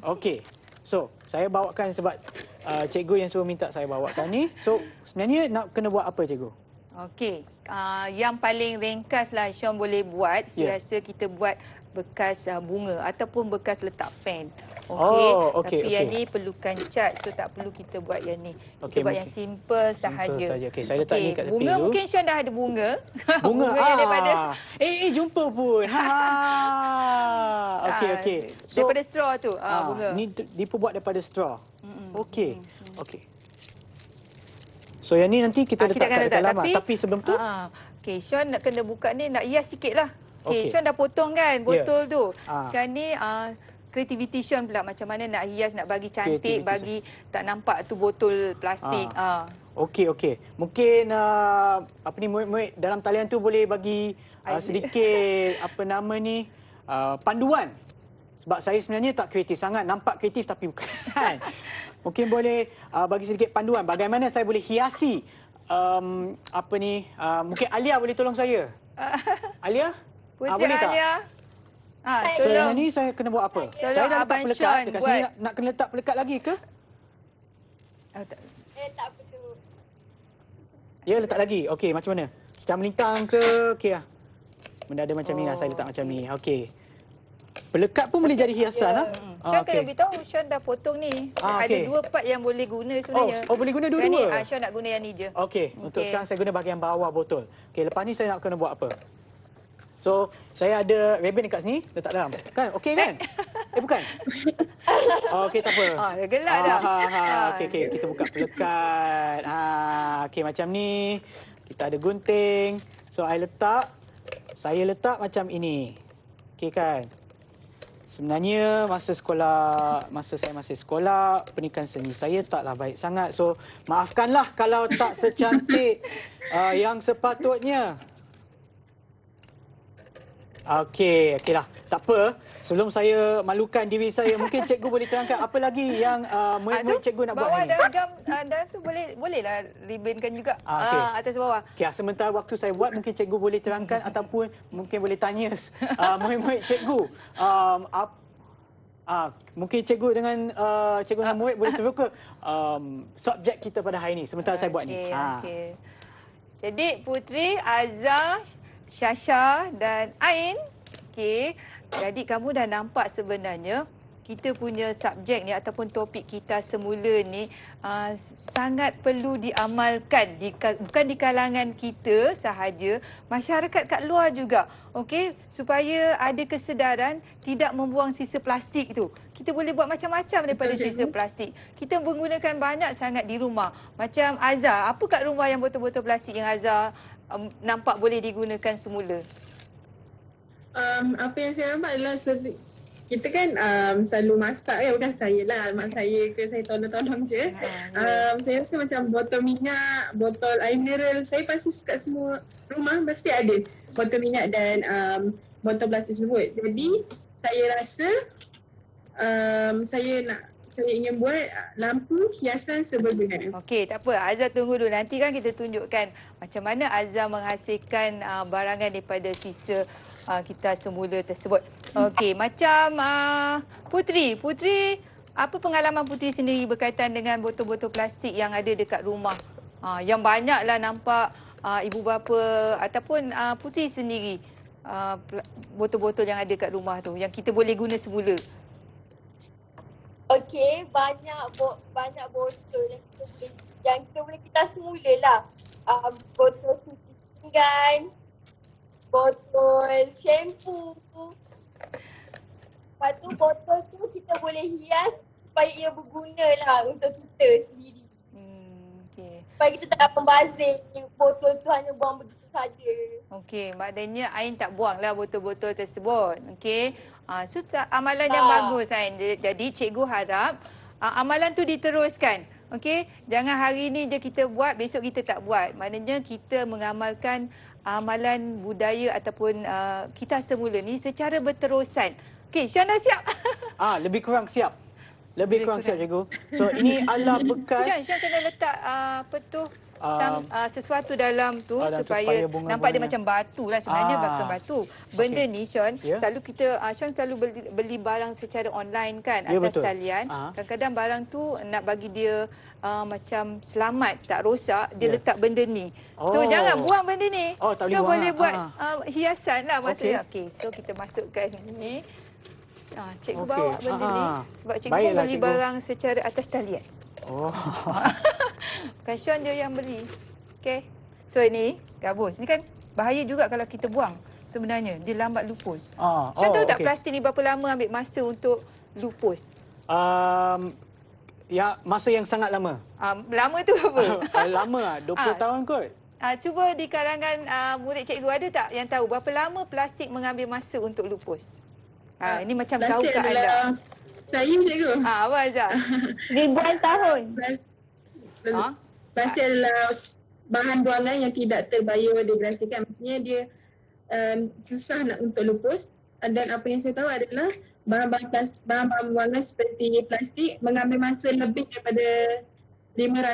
Okey. So, saya bawakan sebab uh, cikgu yang semua minta saya bawakan ni. So, sebenarnya nak kena buat apa cikgu? Okey. Uh, yang paling ringkaslah Sean boleh buat, yeah. biasa kita buat bekas ah, bunga ataupun bekas letak pen. Okey. Oh, okay, Tapi okay. yang ni perlukan cat so tak perlu kita buat yang ni. Kita okay, buat yang simple sahaja. Simple sahaja. saya okay, ni kat bunga dulu. mungkin Syan dah ada bunga. Bunga, bunga ah. daripada Eh, eh jumpa pun. Ha. ha, ha. Ah, okay. okey. So, daripada straw tu, ah, ah bunga. Ni dipu buat daripada straw. Hmm. okay. Mm-hmm. Okey. So yang ni nanti kita ah, letak kat dalam lah. tapi, tapi sebelum tu. Ha. Okey, Sean nak kena buka ni nak hias sikitlah. lah. okay. Sean dah potong kan ya. botol yeah. tu. Aa. Sekarang ni uh, creativity Sean pula macam mana nak hias nak bagi cantik bagi Sean. tak nampak tu botol plastik ah. ah. Okey okey. Mungkin uh, apa ni muit-muit dalam talian tu boleh bagi uh, sedikit apa nama ni uh, panduan sebab saya sebenarnya tak kreatif sangat nampak kreatif tapi bukan. Mungkin boleh uh, bagi sedikit panduan bagaimana saya boleh hiasi um, apa ni uh, mungkin Alia boleh tolong saya. Alia? Puja ah, boleh tak? Ha, ah, so yang ni saya kena buat apa? Tolong saya dah letak pelekat Sean dekat buat. sini. Nak kena letak pelekat lagi ke? Ah, eh, tak perlu. Ya, letak lagi. Okey, macam mana? Secara melintang ke? Okey lah. Benda ada macam oh. ni lah. Saya letak macam ni. Oh. Okey. Pelekat pun boleh jadi hiasan. Yeah. Lah. Hmm. Sean, oh, ah, okay. kalau beritahu, Sean dah potong ni. Ah, okay. Ada dua part yang boleh guna sebenarnya. Oh, oh boleh guna dua-dua? Sean nak guna yang ni je. Okey, okay. untuk sekarang saya guna bahagian bawah botol. Okey, lepas ni saya nak kena buat apa? So, saya ada ribbon dekat sini, letak dalam. Kan? Okey kan? Eh, bukan? Oh, okey, tak apa. Ah, gelap ah, dah. Ha, ha. Ah, okey, okay. kita buka pelekat. Ah, okey, macam ni. Kita ada gunting. So, saya letak. Saya letak macam ini. Okey kan? Sebenarnya masa sekolah, masa saya masih sekolah, pernikahan seni saya taklah baik sangat. So, maafkanlah kalau tak secantik uh, yang sepatutnya. Okey, okeylah. Tak apa. Sebelum saya malukan diri saya, mungkin cikgu boleh terangkan apa lagi yang uh, murid-murid cikgu nak bawah buat hari ini. Bawah uh, dalam dan tu boleh bolehlah ribbonkan juga uh, ah, okay. uh, atas bawah. Okey, ah, sementara waktu saya buat, mungkin cikgu boleh terangkan ataupun mungkin boleh tanya uh, murid-murid cikgu. Um, ap, uh, mungkin cikgu dengan uh, cikgu dan murid boleh terbuka um, subjek kita pada hari ini, sementara okay, saya buat ni. Okay. Ha. Jadi, Putri, Azah, Syasha dan Ain. Okey, jadi kamu dah nampak sebenarnya kita punya subjek ni ataupun topik kita semula ni aa, ah, sangat perlu diamalkan di, bukan di kalangan kita sahaja masyarakat kat luar juga okey supaya ada kesedaran tidak membuang sisa plastik tu kita boleh buat macam-macam daripada Betul, sisa plastik kita menggunakan banyak sangat di rumah macam Azhar apa kat rumah yang botol-botol plastik yang Azhar um, nampak boleh digunakan semula? Um, apa yang saya nampak adalah seperti kita kan um, selalu masak kan, bukan saya lah, mak saya ke saya tolong-tolong je. Um, saya rasa macam botol minyak, botol air mineral, saya pasti suka semua rumah mesti ada botol minyak dan um, botol plastik tersebut. Jadi saya rasa um, saya nak saya ingin buat ah, lampu hiasan seberguna. Okey, tak apa. Azhar tunggu dulu. Nanti kan kita tunjukkan macam mana Azhar menghasilkan uh, barangan daripada sisa uh, ah, kita semula tersebut. Okey, macam uh, Putri. Putri, apa pengalaman Putri sendiri berkaitan dengan botol-botol plastik yang ada dekat rumah? Uh, yang banyaklah nampak uh, ibu bapa ataupun uh, Putri sendiri. Uh, botol-botol yang ada kat rumah tu yang kita boleh guna semula. Okey, banyak bo- banyak botol yang kita boleh yang kita boleh kita semula lah. Uh, botol cuci pinggan, botol shampoo. Lepas tu botol tu kita boleh hias supaya ia berguna lah untuk kita sendiri. Hmm, okay. Supaya kita tak pembazir botol tu hanya buang begitu saja. Okey, maknanya Ain tak buang lah botol-botol tersebut. okey. Uh, so amalan yang ah. bagus kan. Jadi cikgu harap uh, amalan tu diteruskan. Okey, jangan hari ni je kita buat, besok kita tak buat. Maknanya kita mengamalkan amalan budaya ataupun uh, kita semula ni secara berterusan. Okey, Syana siap? Ah, lebih kurang siap. Lebih, lebih kurang, kurang siap, cikgu. So ini ala bekas. Syana kena letak uh, petuh Um, uh, sesuatu dalam tu ah, supaya, supaya bunga nampak dia macam batu lah sebenarnya ah. bakal batu. Benda okay. ni Sean, yeah. selalu kita uh, Sean selalu beli, beli barang secara online kan yeah, atas talian. Ah. Kadang-kadang ah. barang tu nak bagi dia uh, macam selamat, tak rosak, dia yeah. letak benda ni. Oh. So jangan buang benda ni. Oh, tak so boleh buat ah. uh, hiasan lah. Okay. okay, so kita masukkan ni. Ah, cikgu okay. bawa benda ah. ni sebab cikgu Baiklah, beli cikgu. barang secara atas talian. Oh. Kasyon dia yang beli. Okey. So ini gabus. Ini kan bahaya juga kalau kita buang sebenarnya. Dia lambat lupus. Ah, oh, tahu okay. tak plastik ni berapa lama ambil masa untuk lupus? Um, ya, masa yang sangat lama. Um, lama tu apa? Ah, lama lah. 20 ha. tahun kot. Uh, cuba di kalangan uh, murid cikgu ada tak yang tahu berapa lama plastik mengambil masa untuk lupus? Uh, uh, ini macam tahu ke anda? Saya cikgu. Ah, uh, apa Azhar? Ribuan tahun ha? pasal bahan buangan yang tidak terbiodegrasi kan maksudnya dia um, susah nak untuk lupus dan apa yang saya tahu adalah bahan-bahan bahan-bahan buangan seperti plastik mengambil masa lebih daripada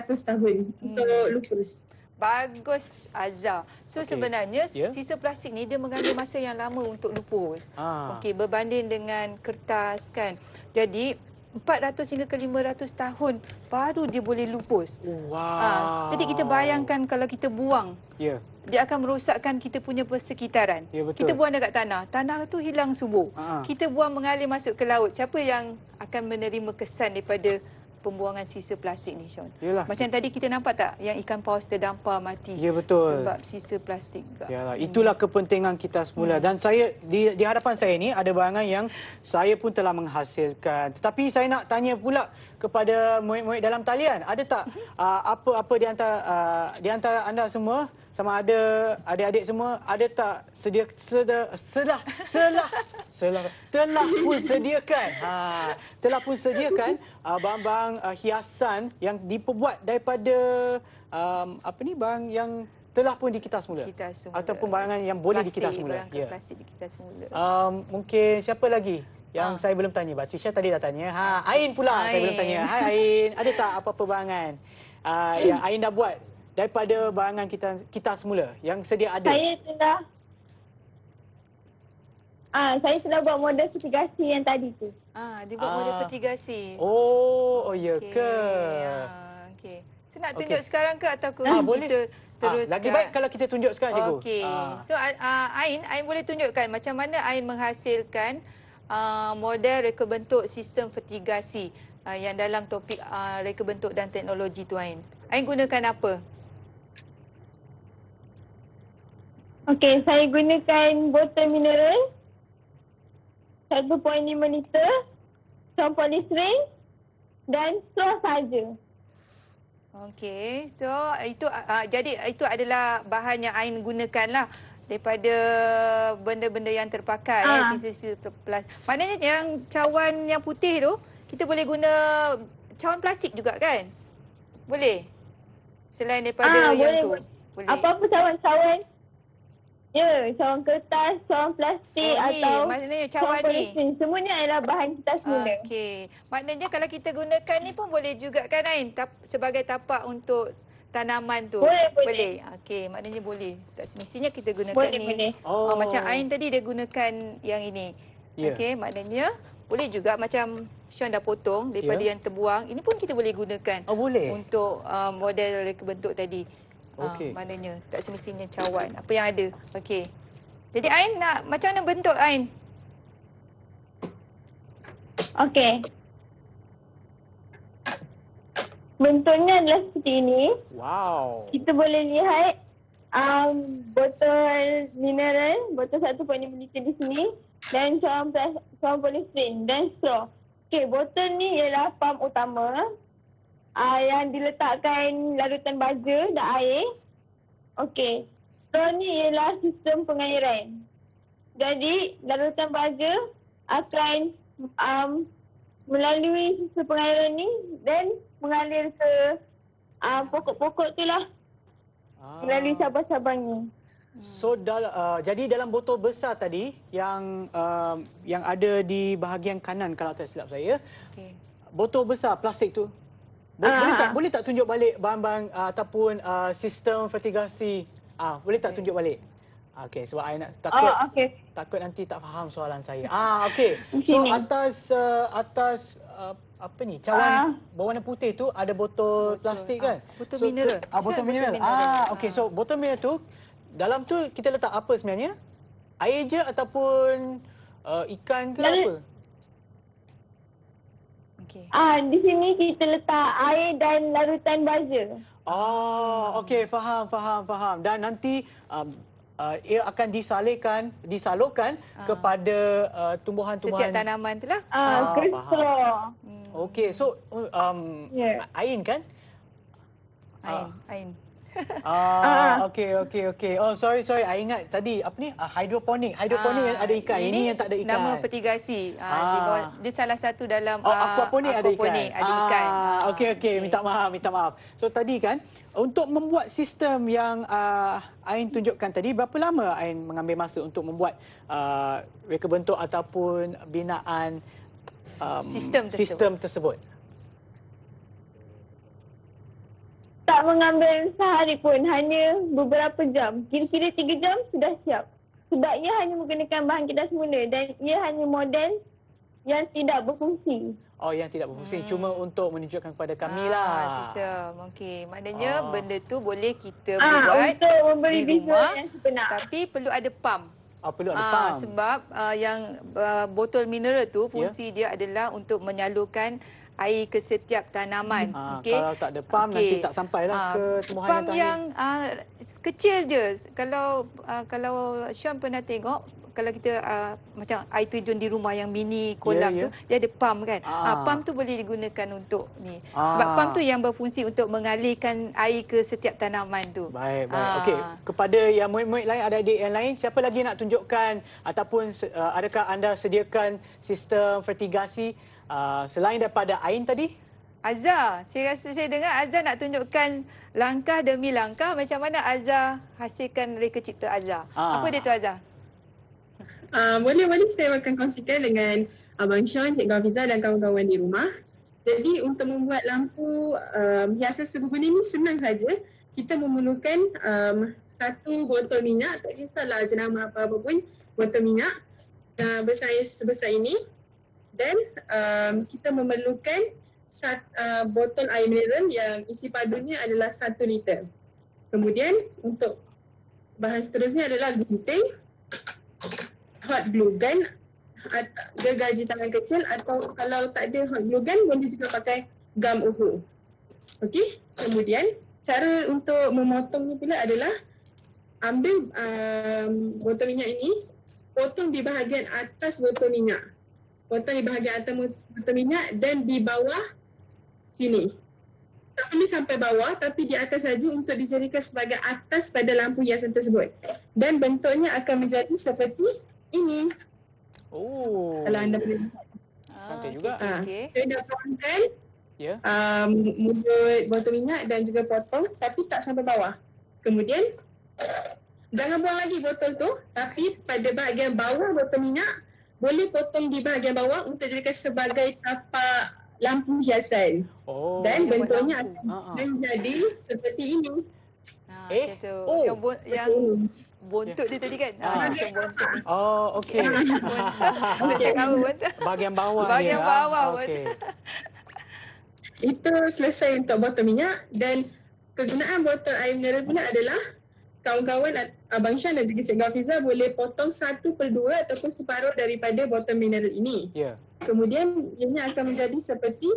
500 tahun hmm. untuk lupus Bagus Azhar. So okay. sebenarnya yeah. sisa plastik ni dia mengambil masa yang lama untuk lupus. Ah. Okey berbanding dengan kertas kan. Jadi 400 hingga ke 500 tahun baru dia boleh lupus. Oh, ha, wow. Ha, jadi kita bayangkan kalau kita buang. Yeah. Dia akan merosakkan kita punya persekitaran. Ya, betul. Kita buang dekat tanah, tanah tu hilang subur. Ha, ha. Kita buang mengalir masuk ke laut. Siapa yang akan menerima kesan daripada pembuangan sisa plastik ni, Sean. Yalah. Macam tadi kita nampak tak yang ikan paus terdampar mati. Ya, betul. Sebab sisa plastik. Yalah. Itulah kepentingan kita semula. Hmm. Dan saya di, di hadapan saya ni ada barangan yang saya pun telah menghasilkan. Tetapi saya nak tanya pula kepada muik-muik dalam talian. Ada tak hmm. uh, apa-apa uh, di, uh, di antara anda semua? sama ada adik-adik semua ada tak sedia sedia sedah selah selah telah pun sediakan ha telah pun sediakan uh, bang uh, hiasan yang diperbuat daripada um, apa ni bang yang telah pun dikitar semula. Kita semula. Ataupun barangan yang boleh plastik, dikitar semula. Ya. Yeah. Plastik dikitar semula. Um, mungkin siapa lagi yang ha. saya belum tanya? Batu Syah tadi dah tanya. Ha, Ain pula Ain. saya belum tanya. Hai Ain, ada tak apa-apa barangan? Uh, yang Ain dah buat daripada barangan kita kita semula yang sedia ada. Saya sudah Ah, saya sudah buat model petigasi yang tadi tu. Ah, dia buat ah. model petigasi. Oh, oh ya ke? Ya, okey. Saya nak tunjuk sekarang ke atau ah, boleh. kita terus? Ah, lagi baik kalau kita tunjuk sekarang cikgu. Okey. Ah. So ah, Ain, Ain boleh tunjukkan macam mana Ain menghasilkan ah, model reka bentuk sistem petigasi ah, yang dalam topik ah, reka bentuk dan teknologi tu Ain. Ain gunakan apa? Okey, saya gunakan botol mineral. 1.5 liter. Som polistrin. Dan straw saja. Okey, so uh, itu uh, uh jadi uh, itu adalah bahan yang Ain lah daripada benda-benda yang terpakai ya, ah. eh, sisi sisa plastik. Maknanya yang cawan yang putih tu kita boleh guna cawan plastik juga kan? Boleh. Selain daripada Aa, ah, yang boleh, tu. Apa-apa cawan-cawan Ya, cawan kertas, cawan plastik oh, atau maknanya, cawan polisin. Semuanya adalah bahan kita semula. Okey. Maknanya kalau kita gunakan ni pun boleh juga kan Ain? Ta sebagai tapak untuk tanaman tu. Boleh, boleh. boleh. Okey, maknanya boleh. Tak semestinya kita gunakan boleh, ni. Boleh. Oh. oh, macam Ain tadi dia gunakan yang ini. Yeah. Okey, maknanya boleh juga macam Sean dah potong daripada yeah. yang terbuang. Ini pun kita boleh gunakan. Oh, boleh. Untuk um, model reka bentuk tadi. Ah, Okey. Ha, maknanya tak semestinya cawan. Apa yang ada. Okey. Jadi Ain nak macam mana bentuk Ain? Okey. Bentuknya adalah seperti ini. Wow. Kita boleh lihat um, botol mineral, botol satu pun ini di sini. Dan cawan, cawan polisrin dan straw. Okey, botol ni ialah pump utama uh, yang diletakkan larutan baja dan air. Okey. So ni ialah sistem pengairan. Jadi larutan baja akan um, melalui sistem pengairan ni dan mengalir ke uh, pokok-pokok tu lah. Ah. Melalui cabang-cabang ni. So dal- uh, jadi dalam botol besar tadi yang uh, yang ada di bahagian kanan kalau tak silap saya. Okay. Botol besar plastik tu Bo ah. Boleh tak ah. boleh tak tunjuk balik bahan-bahan uh, ataupun uh, sistem fertigasi? Ah, boleh tak okay. tunjuk balik? Okey, sebab saya nak oh, takut. Oh, okay. Takut nanti tak faham soalan saya. Ah, okey. So atas uh, atas uh, apa ni? Cawan ah. berwarna putih tu ada botol, botol plastik kan? Ah, botol, so, mineral. Ah, botol mineral. botol mineral. Ah, okey. So botol mineral tu dalam tu kita letak apa sebenarnya? Air je ataupun uh, ikan ke Lalu, apa? Okay. Ah, di sini kita letak air dan larutan baja. Ah, okey, faham, faham, faham. Dan nanti um, uh, ia akan disalikan, disalurkan ah. kepada uh, tumbuhan-tumbuhan. Setiap tanaman itulah. Ah, ah kristal. Hmm. Okey, so um, yeah. Ain kan? Ain, uh, Ain. Ah, ah. okey, okey, okey. Oh, sorry, sorry. I ingat tadi, apa ni? Hydroponik. Ah, Hydroponik yang ah, ada ikan. Ini, ini yang tak ada ikan. Nama petigasi. Ah. Dia salah satu dalam oh, aquaponik, aquaponik ada ikan. ikan. Ah, okey, okey. Okay. Minta maaf, minta maaf. So, tadi kan, untuk membuat sistem yang uh, Ain tunjukkan tadi, berapa lama Ain mengambil masa untuk membuat uh, reka bentuk ataupun binaan um, sistem tersebut? Sistem tersebut? tak mengambil sehari pun hanya beberapa jam kira-kira 3 jam sudah siap sebab ia hanya menggunakan bahan kedas semula dan ia hanya model yang tidak berfungsi oh yang tidak berfungsi hmm. cuma untuk menunjukkan kepada kami ah, lah ah, sistem okey maknanya ah. benda tu boleh kita ah, buat untuk di rumah, visual yang sebenar tapi perlu ada pump Ah, perlu ada ah, pump. Ah, sebab ah, yang ah, botol mineral tu ya. fungsi yeah. dia adalah untuk menyalurkan air ke setiap tanaman. Hmm. Ah, okay. Kalau tak ada pam, okay. nanti tak sampai lah ah, ke tumbuhan pump yang tak yang uh, kecil je. Kalau uh, kalau Sean pernah tengok, kalau kita uh, macam air terjun di rumah yang mini ya, kolam yeah, yeah. tu, dia ada pam kan. Ah. Uh, pam tu boleh digunakan untuk ni. Ah. Sebab pam tu yang berfungsi untuk mengalirkan air ke setiap tanaman tu. Baik, baik. Uh. Okey, kepada yang muid-muid lain, ada adik yang lain, siapa lagi nak tunjukkan ataupun uh, adakah anda sediakan sistem fertigasi uh, selain daripada Ain tadi? Azhar, saya rasa saya dengar Azhar nak tunjukkan langkah demi langkah macam mana Azhar hasilkan reka cipta Azhar. Ah. Apa dia tu Azhar? Boleh-boleh ah, saya akan kongsikan dengan Abang Sean, Cikgu Hafiza dan kawan-kawan di rumah. Jadi untuk membuat lampu um, hiasan sebegini ini senang saja. Kita memerlukan um, satu botol minyak, tak kisahlah jenama apa-apa pun, botol minyak uh, besar sebesar ini. Then um, kita memerlukan sat, uh, botol air mineral yang isi padunya adalah satu liter. Kemudian untuk bahan seterusnya adalah gunting, hot glue gun, gergaji tangan kecil atau kalau tak ada hot glue gun boleh juga pakai gam uhu. Okey, kemudian cara untuk memotong pula adalah ambil um, botol minyak ini, potong di bahagian atas botol minyak potong di bahagian atas mata minyak dan di bawah sini. Tak perlu sampai bawah tapi di atas saja untuk dijadikan sebagai atas pada lampu hiasan tersebut. Dan bentuknya akan menjadi seperti ini. Oh. Kalau anda boleh lihat. Ah, juga. Ha. Okay. Ah. Saya dah potongkan yeah. Ya. um, mulut botol minyak dan juga potong tapi tak sampai bawah. Kemudian Jangan buang lagi botol tu, tapi pada bahagian bawah botol minyak boleh potong di bahagian bawah untuk jadikan sebagai tapak lampu hiasan. Oh, dan bentuknya akan uh-huh. Ha, ha. jadi seperti ini. Ha, eh, itu. oh, yang, bon- yang bontot dia tadi kan? Ha, ha. Oh, okey. Macam okay. kau bontot. Bahagian bawah dia. Bahagian ah. bawah. Okay. itu selesai untuk botol minyak dan kegunaan botol air mineral pula adalah kawan-kawan Abang Syah dan juga Cikgu Hafizah boleh potong satu per dua ataupun separuh daripada botol mineral ini. Yeah. Kemudian ianya akan menjadi seperti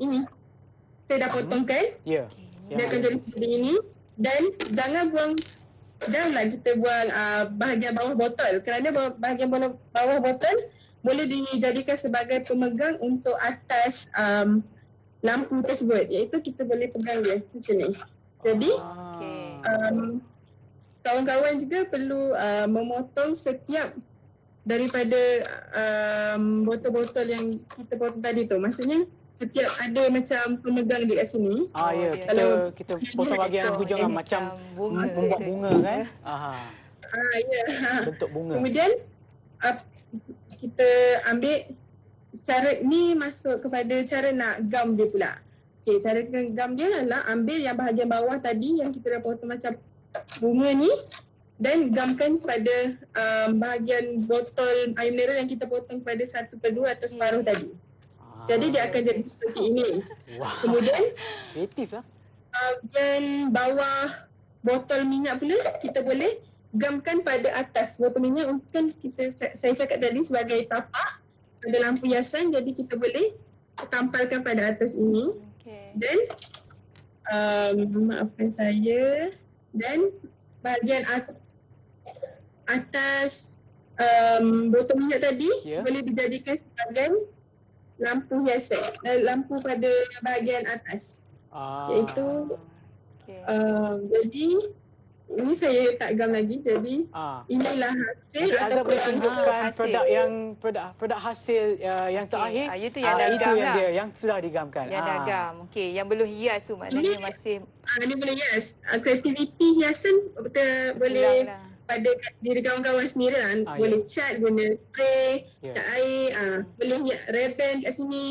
ini. Saya dah potongkan. Ya. Yeah. Yeah. Dia akan ya. jadi seperti ini. Dan jangan buang janganlah kita buang uh, bahagian bawah botol kerana bahagian bawah, bawah botol boleh dijadikan sebagai pemegang untuk atas um, lampu tersebut iaitu kita boleh pegang dia macam ni. Jadi okay. Ah. um, kawan-kawan juga perlu uh, memotong setiap daripada um, botol-botol yang kita potong tadi tu. Maksudnya setiap ada macam pemegang dekat sini. Ah ya, yeah. Oh, ya. kalau kita, kita potong bahagian hujung lah, macam bunga. membuat bunga kan. Aha. Ah ya. Yeah. Bentuk bunga. Kemudian uh, kita ambil cara ni masuk kepada cara nak gam dia pula. Okey, cara nak gam dia adalah ambil yang bahagian bawah tadi yang kita dah potong macam bunga ni dan gamkan pada um, bahagian botol air mineral yang kita potong pada satu per dua atas separuh hmm. tadi. Ah, jadi dia akan jadi seperti ini. Wow. Kemudian kreatif lah. Oven bawah botol minyak pula kita boleh gamkan pada atas botol minyak mungkin kita saya cakap tadi sebagai tapak ada lampu hiasan jadi kita boleh tampalkan pada atas ini. Okay. Dan um, maafkan saya. Then bahagian atas um, botol minyak tadi yeah. boleh dijadikan sebagai lampu hiasan. Eh, lampu pada bahagian atas. Ah. Iaitu okay. um, jadi ini saya tak gam lagi jadi ah. inilah hasil okay, ataupun boleh tunjukkan produk yang produk produk hasil uh, yang terakhir ah, itu ah, yang ah, itu yang lah. dia yang sudah digamkan yang ah. gam okey yang belum hias tu maknanya ini, masih ah, ni boleh hias kreativiti ah, uh, hiasan betul boleh lah. pada diri kawan-kawan sendiri lah. ah, ya. boleh yeah. cat guna spray yeah. cat air ah, boleh ya, reben kat sini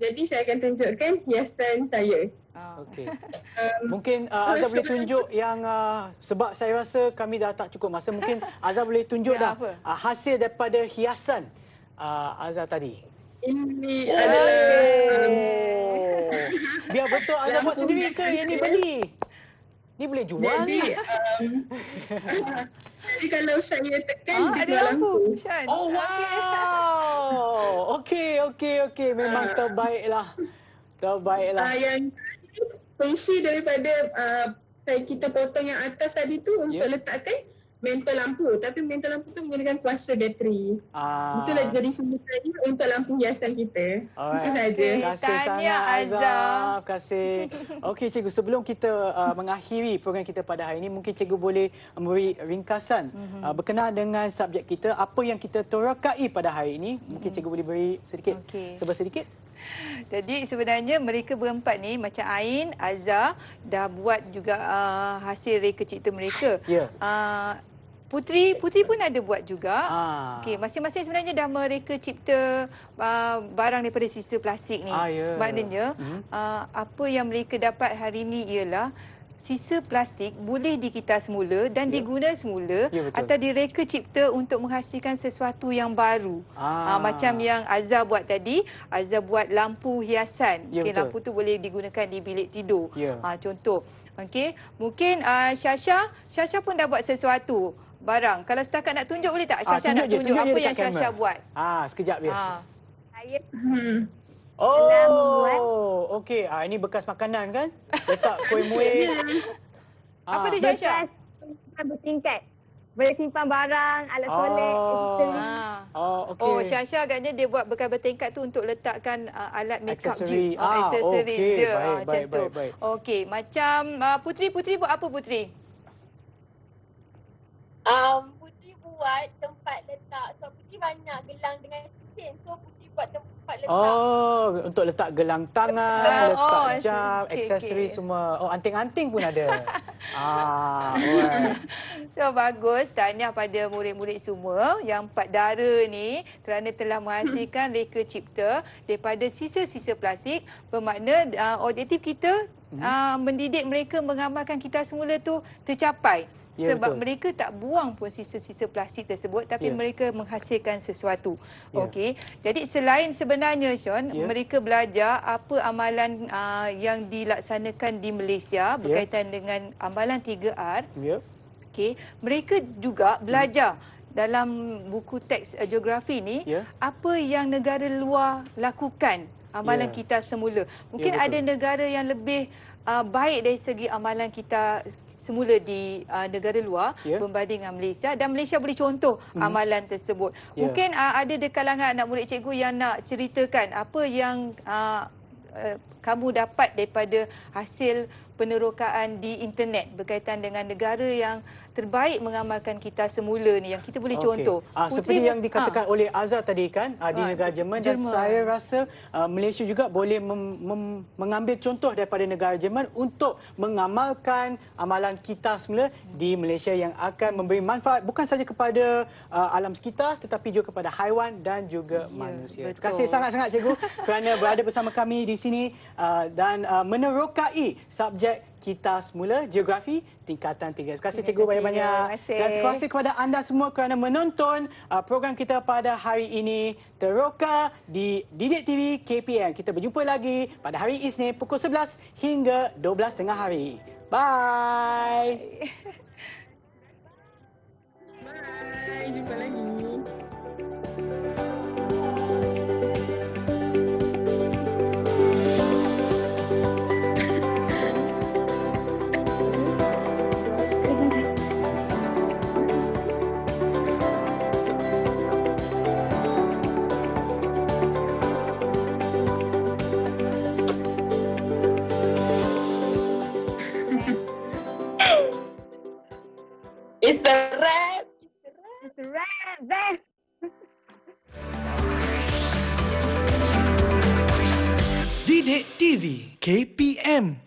jadi saya akan tunjukkan hiasan saya Ah. Okay, um, Mungkin uh, Azhar boleh tunjuk yang uh, sebab saya rasa kami dah tak cukup masa. Mungkin Azhar boleh tunjuk ya, dah apa? Uh, hasil daripada hiasan uh, Azhar tadi. Ini adalah... Um, Biar betul Azhar buat sendiri ke yang Ini beli? Ni boleh jual Jadi, ni. Um, Jadi kalau saya tekan oh, ada lampu. lampu. Oh wow. okey okey okey memang uh, terbaiklah. Terbaiklah. Uh, yang fungsi daripada uh, saya kita potong yang atas tadi tu untuk yeah. letakkan mentol lampu tapi mentol lampu tu menggunakan kuasa bateri. Ah. Itulah jadi sumber saya untuk lampu hiasan kita. Alright. Itu saja. Terima kasih Tanya sangat Azam. Terima kasih. Okey cikgu sebelum kita uh, mengakhiri program kita pada hari ini mungkin cikgu boleh memberi ringkasan mm-hmm. uh, berkenaan dengan subjek kita apa yang kita torakai pada hari ini mungkin mm-hmm. cikgu boleh beri sedikit okay. sebab sedikit Jadi sebenarnya mereka berempat ni macam Ain, Azhar dah buat juga uh, hasil reka cipta mereka. Yeah. Uh, Putri Putri pun ada buat juga. Ah. Okey, masing-masing sebenarnya dah mereka cipta uh, barang daripada sisa plastik ni. Ah, yeah. Maknanya, hmm uh, apa yang mereka dapat hari ini ialah sisa plastik boleh dikitar semula dan ya. diguna semula ya, atau direka cipta untuk menghasilkan sesuatu yang baru. Ah. Ha, macam yang Azza buat tadi, Azza buat lampu hiasan. Ya, okay, lampu tu boleh digunakan di bilik tidur. Ya. Ha, contoh. Okay, mungkin uh, Syasha, Syasha pun dah buat sesuatu barang. Kalau setakat nak tunjuk boleh tak? Syasha ah, tunjuk nak je, tunjuk, tunjuk apa yang kamera. Syasha buat? Ah, sekejap dia. Ha. Saya hmm, Oh, okey. Ah, ini bekas makanan kan? Letak kuih-muih. ah. Apa tu, Syah Bekas Bertingkat. Boleh simpan barang, alat oh. solek, aksesori. Ah. Oh, okey. oh Syah agaknya dia buat bekas bertingkat tu untuk letakkan uh, alat makeup. up jeep. Ah, uh, ah, aksesori. Okay. Baik, baik, baik, baik. Okey, macam uh, Putri, Putri buat apa Putri? Um, Putri buat tempat letak. So, Putri banyak gelang dengan cincin. So, Putri Oh, untuk letak gelang tangan, uh, letak oh, jam, okay, aksesori okay. semua. Oh, anting-anting pun ada. ah, so, bagus. Tahniah pada murid-murid semua yang empat dara ni kerana telah menghasilkan reka cipta daripada sisa-sisa plastik bermakna uh, objektif kita Uh, mendidik mereka mengamalkan kita semula tu tercapai. Ya, sebab betul. mereka tak buang pun sisa-sisa plastik tersebut tapi ya. mereka menghasilkan sesuatu. Ya. Okey. Jadi selain sebenarnya Sean, ya. mereka belajar apa amalan uh, yang dilaksanakan di Malaysia ya. berkaitan ya. dengan amalan 3R. Ya. Okey. Mereka juga belajar ya. dalam buku teks uh, geografi ni ya. apa yang negara luar lakukan amalan ya. kita semula. Mungkin ya, ada negara yang lebih uh, baik dari segi amalan kita semula di uh, negara luar yeah. berbanding dengan Malaysia dan Malaysia boleh contoh hmm. amalan tersebut. Yeah. Mungkin uh, ada di kalangan anak murid cikgu yang nak ceritakan apa yang uh, uh, kamu dapat daripada hasil penerokaan di internet berkaitan dengan negara yang terbaik mengamalkan kita semula ni yang kita boleh okay. contoh. Aa, ah, seperti yang dikatakan ha. oleh Azhar tadi kan aa, ah, di ha, negara Jerman, Jerman dan saya rasa aa, Malaysia juga boleh mem, mem, mengambil contoh daripada negara Jerman untuk mengamalkan amalan kita semula di Malaysia yang akan memberi manfaat bukan saja kepada aa, alam sekitar tetapi juga kepada haiwan dan juga ya, manusia. Betul. Terima kasih sangat-sangat cikgu kerana berada bersama kami di sini aa, dan aa, menerokai subjek kita semula geografi tingkatan 3. Terima kasih cikgu banyak-banyak. Dan terima kasih kepada anda semua kerana menonton uh, program kita pada hari ini Teroka di Didik TV KPN. Kita berjumpa lagi pada hari Isnin pukul 11 hingga 12 tengah hari. Bye. Bye. Bye. Jumpa lagi. Thank Mr. Red. Red. Red. Didik TV KPM.